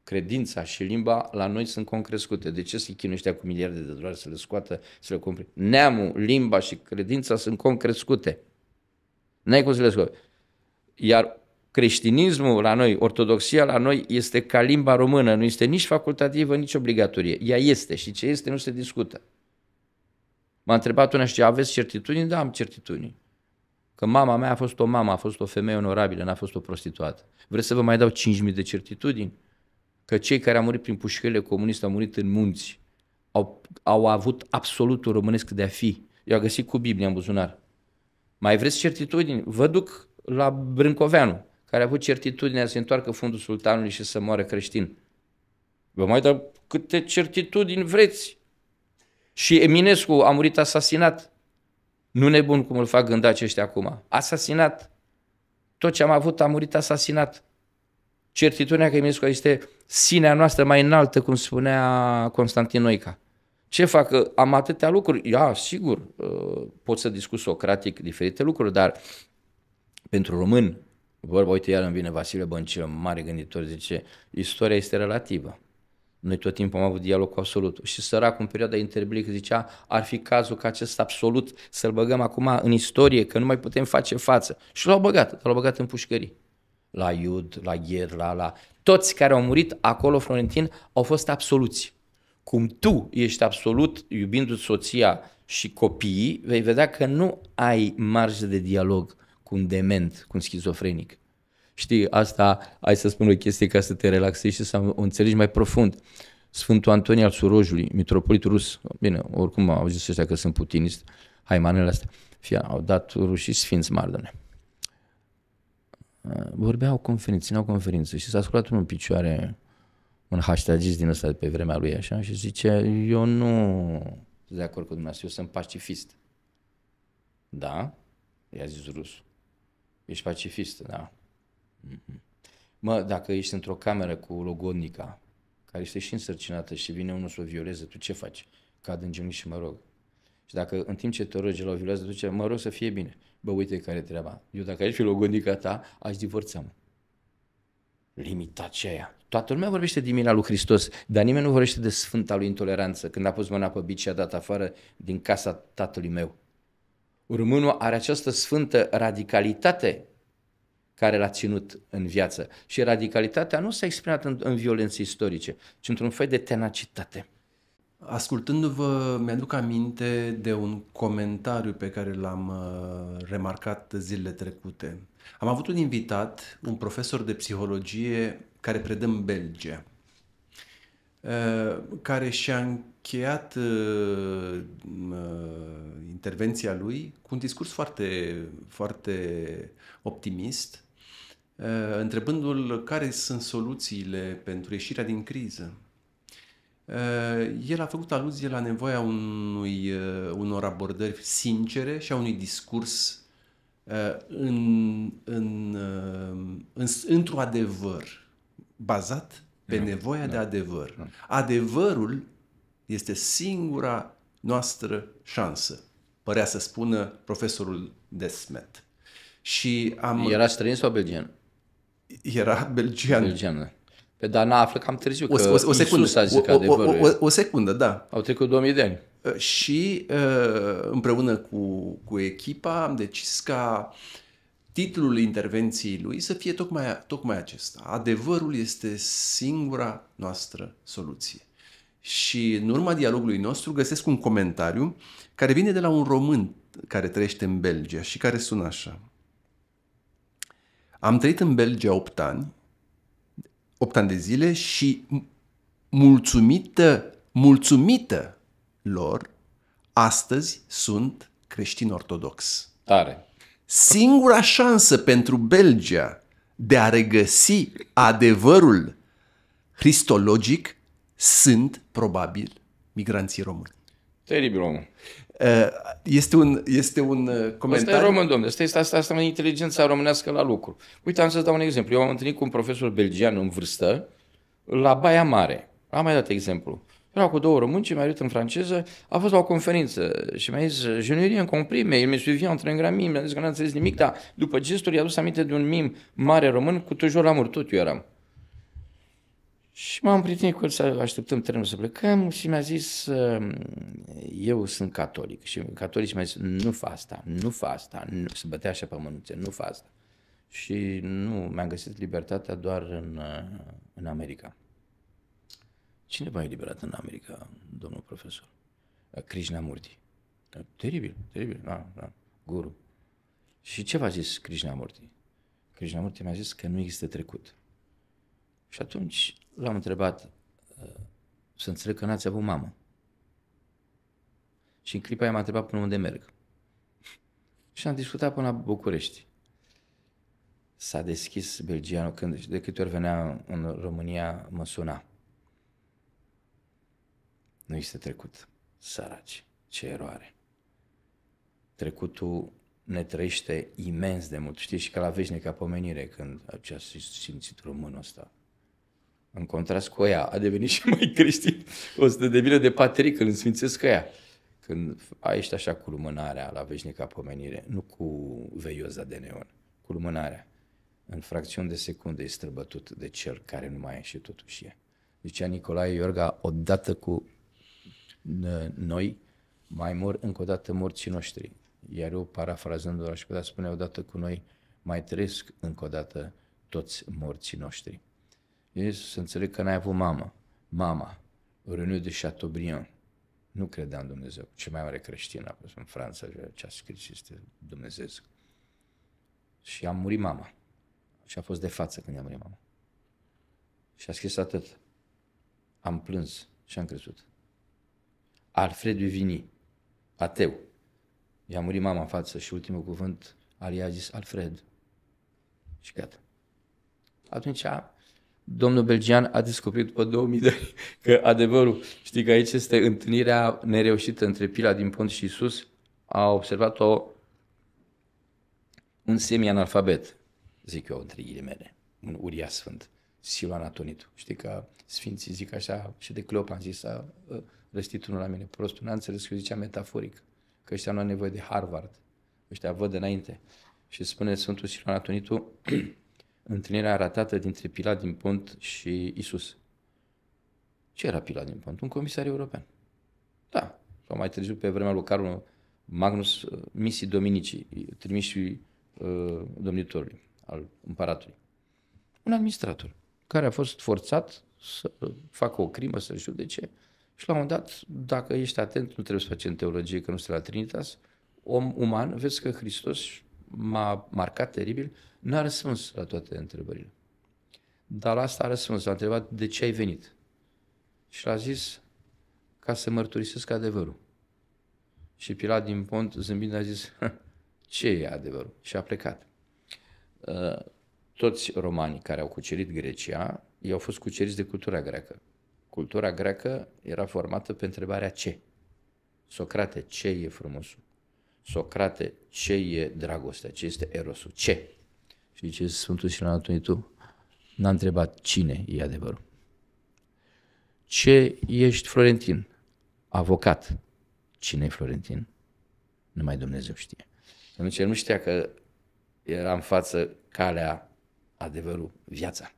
credința și limba la noi sunt concrescute. De ce se i ăștia cu miliarde de dolari să le scoată, să le cumpere? Neamul, limba și credința sunt concrescute. N-ai cum să le scoate. Iar creștinismul la noi, ortodoxia la noi este ca limba română, nu este nici facultativă, nici obligatorie. Ea este și ce este nu se discută. M-a întrebat una și aveți certitudini? Da, am certitudini că mama mea a fost o mamă, a fost o femeie onorabilă, n-a fost o prostituată. Vreți să vă mai dau 5.000 de certitudini? Că cei care au murit prin pușcările comuniste au murit în munți, au, au avut absolutul românesc de a fi. Eu am găsit cu Biblia în buzunar. Mai vreți certitudini? Vă duc la Brâncoveanu, care a avut certitudinea să întoarcă fundul sultanului și să moară creștin. Vă mai dau câte certitudini vreți. Și Eminescu a murit asasinat nu nebun cum îl fac gândi aceștia acum. Asasinat. Tot ce am avut a murit asasinat. Certitudinea că Eminescu este sinea noastră mai înaltă, cum spunea Constantin Noica. Ce fac? am atâtea lucruri. Ia, sigur, ă, pot să discut socratic diferite lucruri, dar pentru român, vorba, uite, iar îmi vine Vasile Băncilă, mare gânditor, zice, istoria este relativă. Noi tot timpul am avut dialog cu absolutul. Și săracul în perioada interblic zicea, ar fi cazul ca acest absolut să-l băgăm acum în istorie, că nu mai putem face față. Și l-au băgat, l-au băgat în pușcării. La Iud, la Gher, la, la... Toți care au murit acolo, Florentin, au fost absoluți. Cum tu ești absolut, iubindu-ți soția și copiii, vei vedea că nu ai marge de dialog cu un dement, cu un schizofrenic. Știi, asta, hai să spun o chestie ca să te relaxezi și să o înțelegi mai profund. Sfântul Antonie al Surojului, mitropolit rus, bine, oricum au zis ăștia că sunt putinist, manele astea, fie, au dat rușii sfinți mardone. Vorbeau conferințe, țineau conferințe și s-a sculat unul în picioare un hashtagist din ăsta de pe vremea lui așa și zice, eu nu sunt de acord cu dumneavoastră, eu sunt pacifist. Da? I-a zis rus. Ești pacifist, da. Mă, dacă ești într-o cameră cu logodnica, care este și însărcinată și vine unul să o violeze, tu ce faci? Cad în genunchi și mă rog. Și dacă în timp ce te rogi la o violează, tu ce, mă rog să fie bine. Bă, uite care e treaba. Eu dacă aș fi logodnica ta, aș divorța, mă. Limitat și Toată lumea vorbește de mila lui Hristos, dar nimeni nu vorbește de sfânta lui intoleranță, când a pus mâna pe bici și a dat afară din casa tatălui meu. Românul are această sfântă radicalitate care l-a ținut în viață. Și radicalitatea nu s-a exprimat în, în violențe istorice, ci într-un fel de tenacitate. Ascultându-vă, mi-aduc aminte de un comentariu pe care l-am uh, remarcat zilele trecute. Am avut un invitat, un profesor de psihologie care predă în Belgia, uh, care și-a cheiat uh, uh, intervenția lui cu un discurs foarte, foarte optimist, uh, întrebându-l care sunt soluțiile pentru ieșirea din criză. Uh, el a făcut aluzie la nevoia unui, uh, unor abordări sincere și a unui discurs uh, în, în, uh, în, într-un adevăr, bazat pe da, nevoia da, de adevăr. Da. Adevărul este singura noastră șansă, părea să spună profesorul Desmet. Și am... Era străin sau belgian? Era belgian. Belgian, da. Pe dar n-a aflat cam târziu o, că o, o secundă, Iisus a zis o, o, o, o, o secundă, da. Au trecut 2000 de ani. Ă, și ă, împreună cu, cu echipa am decis ca titlul intervenției lui să fie tocmai, tocmai acesta. Adevărul este singura noastră soluție și în urma dialogului nostru găsesc un comentariu care vine de la un român care trăiește în Belgia și care sună așa. Am trăit în Belgia 8 ani, 8 ani de zile și mulțumită, mulțumită lor, astăzi sunt creștin ortodox. Tare. Singura șansă pentru Belgia de a regăsi adevărul cristologic sunt, probabil, migranții români. Teribil om. Uh, este un, este un comentariu. Uh, asta e român, domnule. Asta, este, asta, asta e inteligența românească la lucru. Uite, am să-ți dau un exemplu. Eu am întâlnit cu un profesor belgian în vârstă la Baia Mare. Am mai dat exemplu. Erau cu două români și mi-a în franceză. A fost la o conferință și mi-a zis, je ne rien compris, mi il me suivia între un Mi-a zis că n-a înțeles nimic, dar după gesturi i-a dus aminte de un mim mare român cu tujor la mur. Tot eu eram. Și m-am prietenit cu el să așteptăm trenul să plecăm și mi-a zis, ehm, eu sunt catolic. Și catolici mi-a zis, nu fa asta, nu fa asta, nu, să bătea așa pe mânuțe, nu fa asta. Și nu, mi-am găsit libertatea doar în, eh, în America. Cine m a eliberat în America, domnul profesor? Eh, Murti. Eh, teribil, teribil, da, da, guru. Și ce v-a zis Krishna Murti mi-a zis că nu există trecut. Și atunci l-am întrebat, uh, să înțeleg că n-ați avut mamă. Și în clipa aia m-a întrebat până unde merg. Și am discutat până la București. S-a deschis belgianul când de câte ori venea în România mă suna. Nu este trecut. Săraci. Ce eroare. Trecutul ne trăiește imens de mult. Știi și că la veșnică pomenire când ce a simțit românul ăsta în contrast cu ea, a devenit și mai creștin. O să te devină de patric când sfințesc ea. Când ești așa cu lumânarea la veșnica pomenire, nu cu veioza de neon, cu lumânarea. În fracțiuni de secunde e străbătut de cel care nu mai e și totuși e. Zicea Nicolae Iorga, odată cu noi, mai mor încă o dată morții noștri. Iar eu, parafrazându-l, aș putea spune, odată cu noi, mai trăiesc încă o dată toți morții noștri. E să înțeleg că n-ai avut mamă. Mama. Renu de Chateaubriand. Nu credea în Dumnezeu. Ce mai mare creștin a fost în Franța, ce a scris este Dumnezeu. Și a murit mama. Și a fost de față când am a murit mama. Și a scris atât. Am plâns și am crezut. Alfred Vini, ateu. I-a murit mama în față și ultimul cuvânt Ali a zis Alfred. Și gata. Atunci a domnul belgian a descoperit după 2000 de că adevărul, știi că aici este întâlnirea nereușită între Pila din Pont și sus, a observat-o un semi-analfabet, zic eu, între ghilimele, un uria sfânt, Siluan Atonitu. Știi că sfinții zic așa, și de Cleopan zis, a răstit unul la mine, prost, nu a înțeles că zicea metaforic, că ăștia nu au nevoie de Harvard, ăștia văd înainte. Și spune Sfântul Siluan Atonitu, întâlnirea ratată dintre Pilat din Pont și Isus. Ce era Pilat din Pont? Un comisar european. Da. Sau mai târziu, pe vremea lui Carlo Magnus, uh, misii dominici, trimiși uh, domnitorului, al împăratului. Un administrator care a fost forțat să facă o crimă, să judece și la un moment dat, dacă ești atent, nu trebuie să faci în teologie, că nu stai la Trinitas, om uman, vezi că Hristos m-a marcat teribil, n-a răspuns la toate întrebările. Dar la asta a răspuns, a întrebat de ce ai venit. Și l-a zis ca să mărturisesc adevărul. Și Pilat din pont zâmbind a zis, ce e adevărul? Și a plecat. Ă, toți romanii care au cucerit Grecia, ei au fost cuceriți de cultura greacă. Cultura greacă era formată pe întrebarea ce. Socrate, ce e frumosul? Socrate, ce e dragostea? Ce este erosul? Ce? Și ce Sfântul Silan tu? n-a întrebat cine e adevărul. Ce ești Florentin? Avocat. Cine e Florentin? Numai Dumnezeu știe. Nu ce nu știa că era în față calea, adevărul, viața.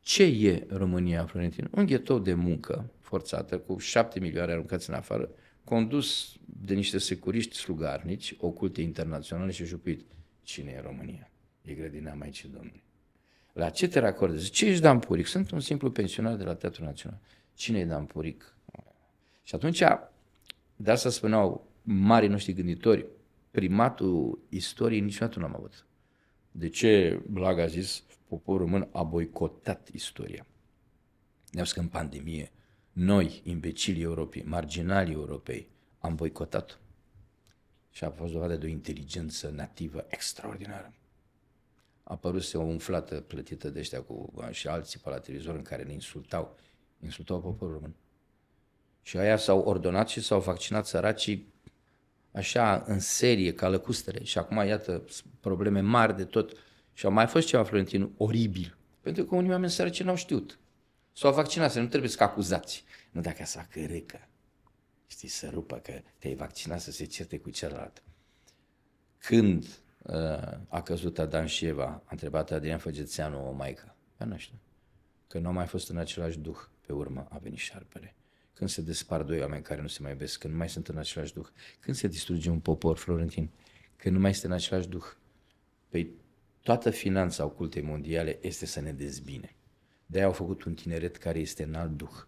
Ce e România, Florentin? Un ghetou de muncă forțată cu șapte milioane aruncați în afară, condus de niște securiști slugarnici, oculte internaționale și jupuit. Cine e România? E grădina Maicii Domnului. La ce te racordezi? Ce ești Dan Puric? Sunt un simplu pensionar de la Teatrul Național. Cine e Dan Puric? Și atunci, de asta spuneau marii noștri gânditori, primatul istoriei niciodată nu am avut. De ce Blag a zis, poporul român a boicotat istoria? Ne-au în pandemie noi, imbecilii europei, marginalii europei, am boicotat și a fost dovadă de o inteligență nativă extraordinară. A apărut o umflată plătită de ăștia cu, și alții pe la televizor în care ne insultau, insultau poporul român. Și aia s-au ordonat și s-au vaccinat săracii așa în serie, ca lăcustere. Și acum, iată, probleme mari de tot. Și au mai fost ceva, Florentin, oribil. Pentru că unii oameni săraci n-au știut. S-au vaccinat, să nu trebuie să acuzați. Nu dacă să a cărâcă, știi, să rupă că te-ai vaccinat să se certe cu celălalt. Când uh, a căzut Adam și Eva, a întrebat Adrian Făgețeanu o maică. Eu nu știu. Că nu a mai fost în același duh. Pe urmă a venit șarpele. Când se despar doi oameni care nu se mai iubesc, când nu mai sunt în același duh, când se distruge un popor, Florentin, când nu mai este în același duh. Păi toată finanța ocultei mondiale este să ne dezbine. De-aia au făcut un tineret care este în alt duh.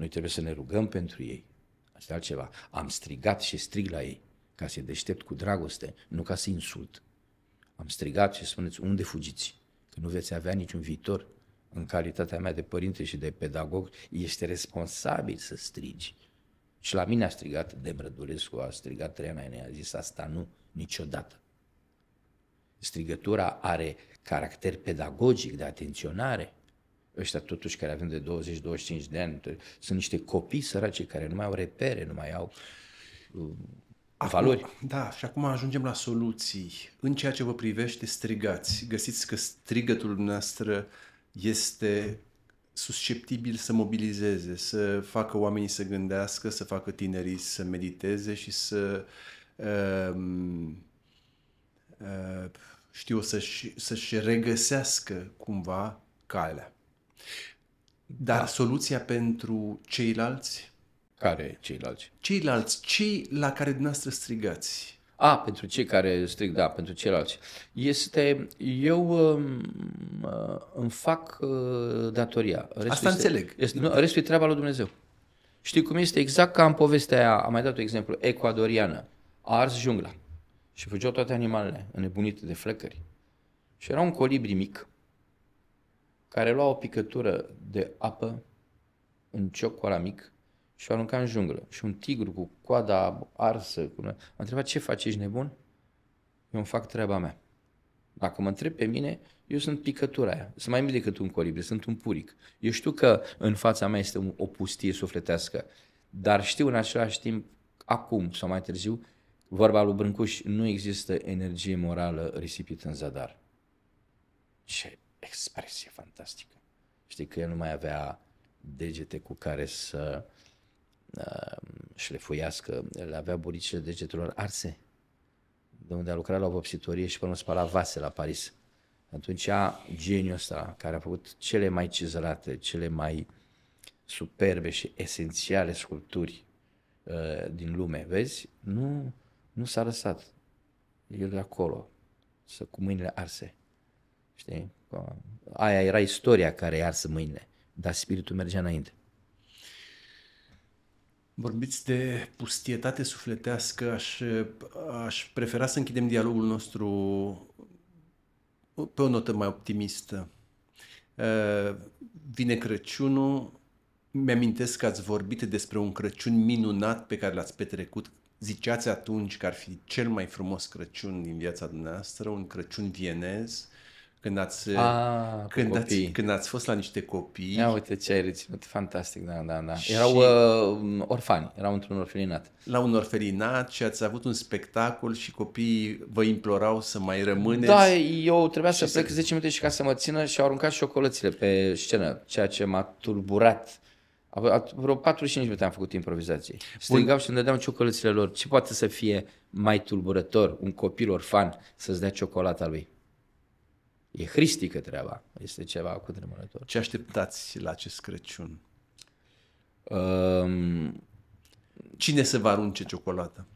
Noi trebuie să ne rugăm pentru ei. Asta altceva. Am strigat și strig la ei ca să-i deștept cu dragoste, nu ca să insult. Am strigat și spuneți unde fugiți, că nu veți avea niciun viitor. În calitatea mea de părinte și de pedagog, ești responsabil să strigi. Și la mine a strigat Demrădulescu, a strigat Treana Enea, a zis asta nu, niciodată. Strigătura are caracter pedagogic de atenționare, ăștia totuși care avem de 20-25 de ani, sunt niște copii săraci care nu mai au repere, nu mai au uh, acum, valori. Da, și acum ajungem la soluții. În ceea ce vă privește, strigați. Găsiți că strigătul noastră este susceptibil să mobilizeze, să facă oamenii să gândească, să facă tinerii să mediteze și să um, uh, știu, să-și, să-și regăsească cumva calea. Dar da. soluția pentru ceilalți? Care ceilalți? Ceilalți, cei la care dumneavoastră strigați. A, pentru cei care strig. da, pentru ceilalți. Este, eu um, uh, îmi fac uh, datoria. Restul Asta este, înțeleg. Este, nu, restul e treaba lui Dumnezeu. Știi cum este? Exact ca în povestea aia, am mai dat un exemplu, ecuadoriană. A ars jungla și fugeau toate animalele înnebunite de flăcări. Și era un colibri mic care lua o picătură de apă în cioc cu aramic și o arunca în junglă. Și un tigru cu coada arsă, cu... M-a întrebat ce faci, ești nebun? Eu îmi fac treaba mea. Dacă mă întreb pe mine, eu sunt picătura aia. Sunt mai mic decât un colibri, sunt un puric. Eu știu că în fața mea este o pustie sufletească, dar știu în același timp, acum sau mai târziu, vorba lui Brâncuș, nu există energie morală risipită în zadar. Ce expresie fantastică. Știi că el nu mai avea degete cu care să uh, șlefuiască, el avea buricile degetelor arse, de unde a lucrat la o vopsitorie și până spăla vase la Paris. Atunci a geniul ăsta, care a făcut cele mai cizărate, cele mai superbe și esențiale sculpturi uh, din lume, vezi, nu, nu s-a lăsat. El e acolo, să cu mâinile arse. Știi? Aia era istoria care e arsă mâine, dar spiritul mergea înainte. Vorbiți de pustietate sufletească, aș, aș prefera să închidem dialogul nostru pe o notă mai optimistă. Uh, vine Crăciunul, mi-amintesc că ați vorbit despre un Crăciun minunat pe care l-ați petrecut. Ziceați atunci că ar fi cel mai frumos Crăciun din viața dumneavoastră, un Crăciun vienez. Când ați, A, ah, când, ați, când ați fost la niște copii. Ia uite ce ai reținut, fantastic, da, da, da. Și... Erau uh, orfani, erau într-un orfelinat. La un orfelinat și ați avut un spectacol și copiii vă implorau să mai rămâneți. Da, eu trebuia să plec se... 10 minute și ca să mă țină și au aruncat șocolățile pe scenă, ceea ce m-a tulburat. Vreo 45 minute am făcut improvizații. Strigau și îmi dădeam ciocolățile lor. Ce poate să fie mai tulburător un copil orfan să-ți dea ciocolata lui? E hristică treaba, este ceva cu tremurător. Ce așteptați la acest Crăciun? Um, Cine se va arunce ciocolată?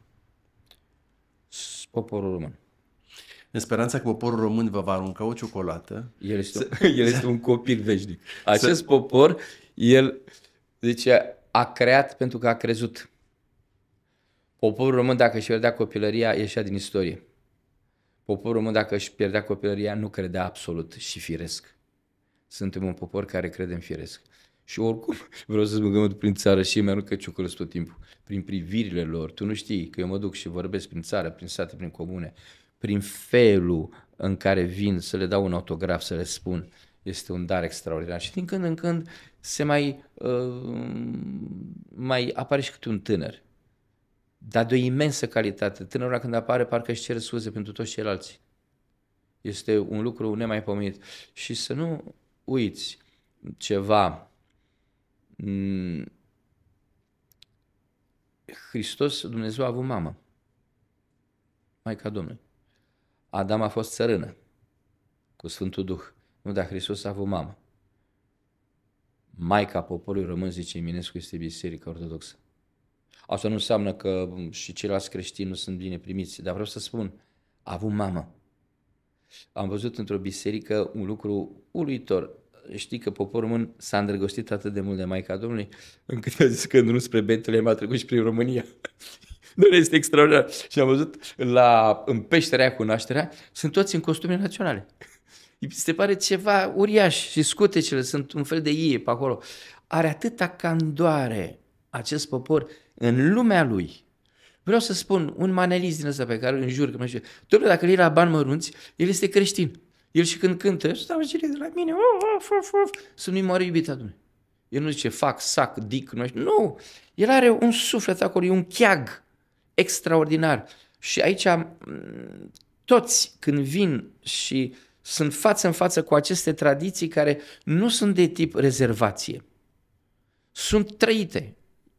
Poporul român. În speranța că poporul român vă va arunca o ciocolată. El este, să... el este un copil veșnic. Acest să... popor, el zice, a creat pentru că a crezut. Poporul român, dacă și-a dea copilăria, ieșea din istorie. Poporul român, dacă își pierdea copilăria, nu credea absolut și firesc. Suntem un popor care crede în firesc. Și oricum, vreau să mă prin țară și îmi aruncă ciucălăți tot timpul. Prin privirile lor, tu nu știi că eu mă duc și vorbesc prin țară, prin sate, prin comune, prin felul în care vin să le dau un autograf, să le spun, este un dar extraordinar. Și din când în când se mai, uh, mai apare și câte un tânăr dar de o imensă calitate. Tânărul când apare, parcă își cere scuze pentru toți ceilalți. Este un lucru nemaipomenit. Și să nu uiți ceva. Mm, Hristos, Dumnezeu, a avut mamă. Maica Domnului. Adam a fost țărână cu Sfântul Duh. Nu, dar Hristos a avut mamă. Maica poporului român, zice Eminescu, este Biserica Ortodoxă. Asta nu înseamnă că și ceilalți creștini nu sunt bine primiți, dar vreau să spun, a avut mamă. Am văzut într-o biserică un lucru uluitor. Știi că poporul român s-a îndrăgostit atât de mult de Maica Domnului, încât a zis că în spre Bentele m a trecut și prin România. Nu este extraordinar. Și am văzut la, în peșterea cu nașterea, sunt toți în costume naționale. Se pare ceva uriaș și scutecele sunt un fel de ie pe acolo. Are atâta candoare acest popor în lumea lui, vreau să spun, un manelist din ăsta pe care îl jur că mă știu, domnule, dacă lui la bani mărunți, el este creștin. El și când cântă, stau și de la mine, of, of, of, să nu-i moară El nu zice fac, sac, dic, nu știu. Nu! El are un suflet acolo, e un cheag extraordinar. Și aici toți când vin și sunt față în față cu aceste tradiții care nu sunt de tip rezervație, sunt trăite.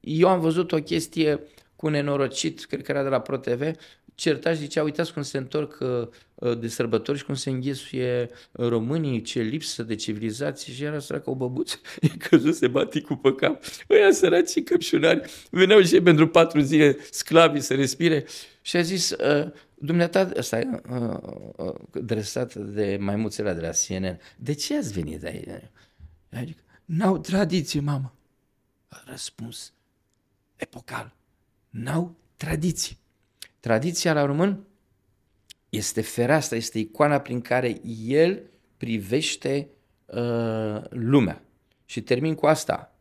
Eu am văzut o chestie cu un nenorocit, cred că era de la ProTV, certa și zicea, uitați cum se întorc uh, uh, de sărbători și cum se înghesuie românii, ce lipsă de civilizație și era săracă o băbuță, e căzuse baticul pe cap. Ăia săracii căpșunari veneau și pentru patru zile sclavii să respire și a zis, uh, dumneata, ăsta dresat de maimuțele de la CNN, de ce ați venit aici? Adică, n-au tradiție, mamă. A răspuns epocal. N-au tradiții. Tradiția la român este fereastra, este icoana prin care el privește uh, lumea. Și termin cu asta.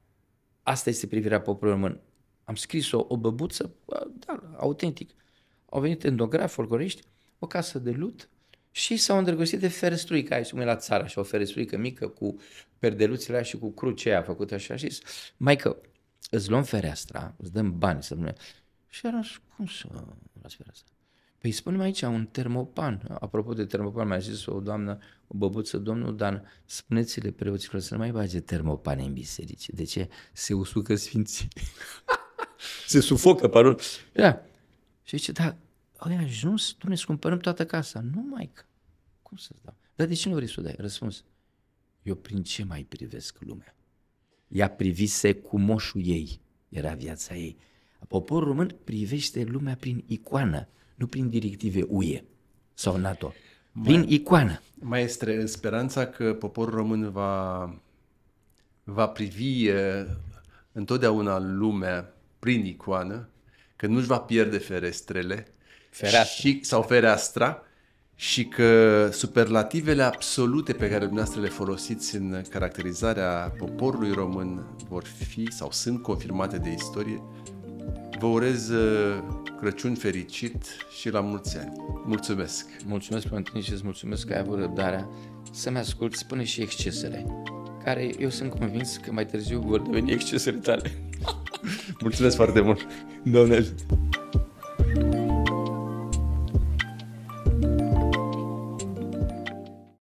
Asta este privirea poporului român. Am scris-o, o băbuță, uh, da, autentic. Au venit endografi, folcloriști, o casă de lut și s-au îndrăgostit de ferestruică. aici, cum e la țară, și o ferestruică mică cu perdeluțele și cu crucea făcută așa și zis, maică, îți luăm fereastra, îți dăm bani să ne... Și era cum să las fereastra? Păi spunem aici un termopan. Apropo de termopan, mi-a zis o doamnă, o băbuță, domnul Dan, spuneți-le preoților să nu mai bage termopane în biserici. De ce? Se usucă sfinții. Se sufocă, parul. Da. Și zice, da, ai ajuns, tu ne scumpărăm toată casa. Nu, mai cum să-ți dau? Dar de ce nu vrei să o dai? Răspuns, eu prin ce mai privesc lumea? ea privise cu moșul ei, era viața ei. Poporul român privește lumea prin icoană, nu prin directive UE sau NATO, Prin Ma- icoană. Mai este speranța că poporul român va, va privi întotdeauna lumea prin icoană, că nu-și va pierde ferestrele fereastra. Și, sau fereastra și că superlativele absolute pe care dumneavoastră le folosiți în caracterizarea poporului român vor fi sau sunt confirmate de istorie, vă urez uh, Crăciun fericit și la mulți ani. Mulțumesc! Mulțumesc pentru tine și îți mulțumesc că ai avut răbdarea să-mi asculti până și excesele, care eu sunt convins că mai târziu vor deveni excesele tale. mulțumesc foarte mult! Domnule!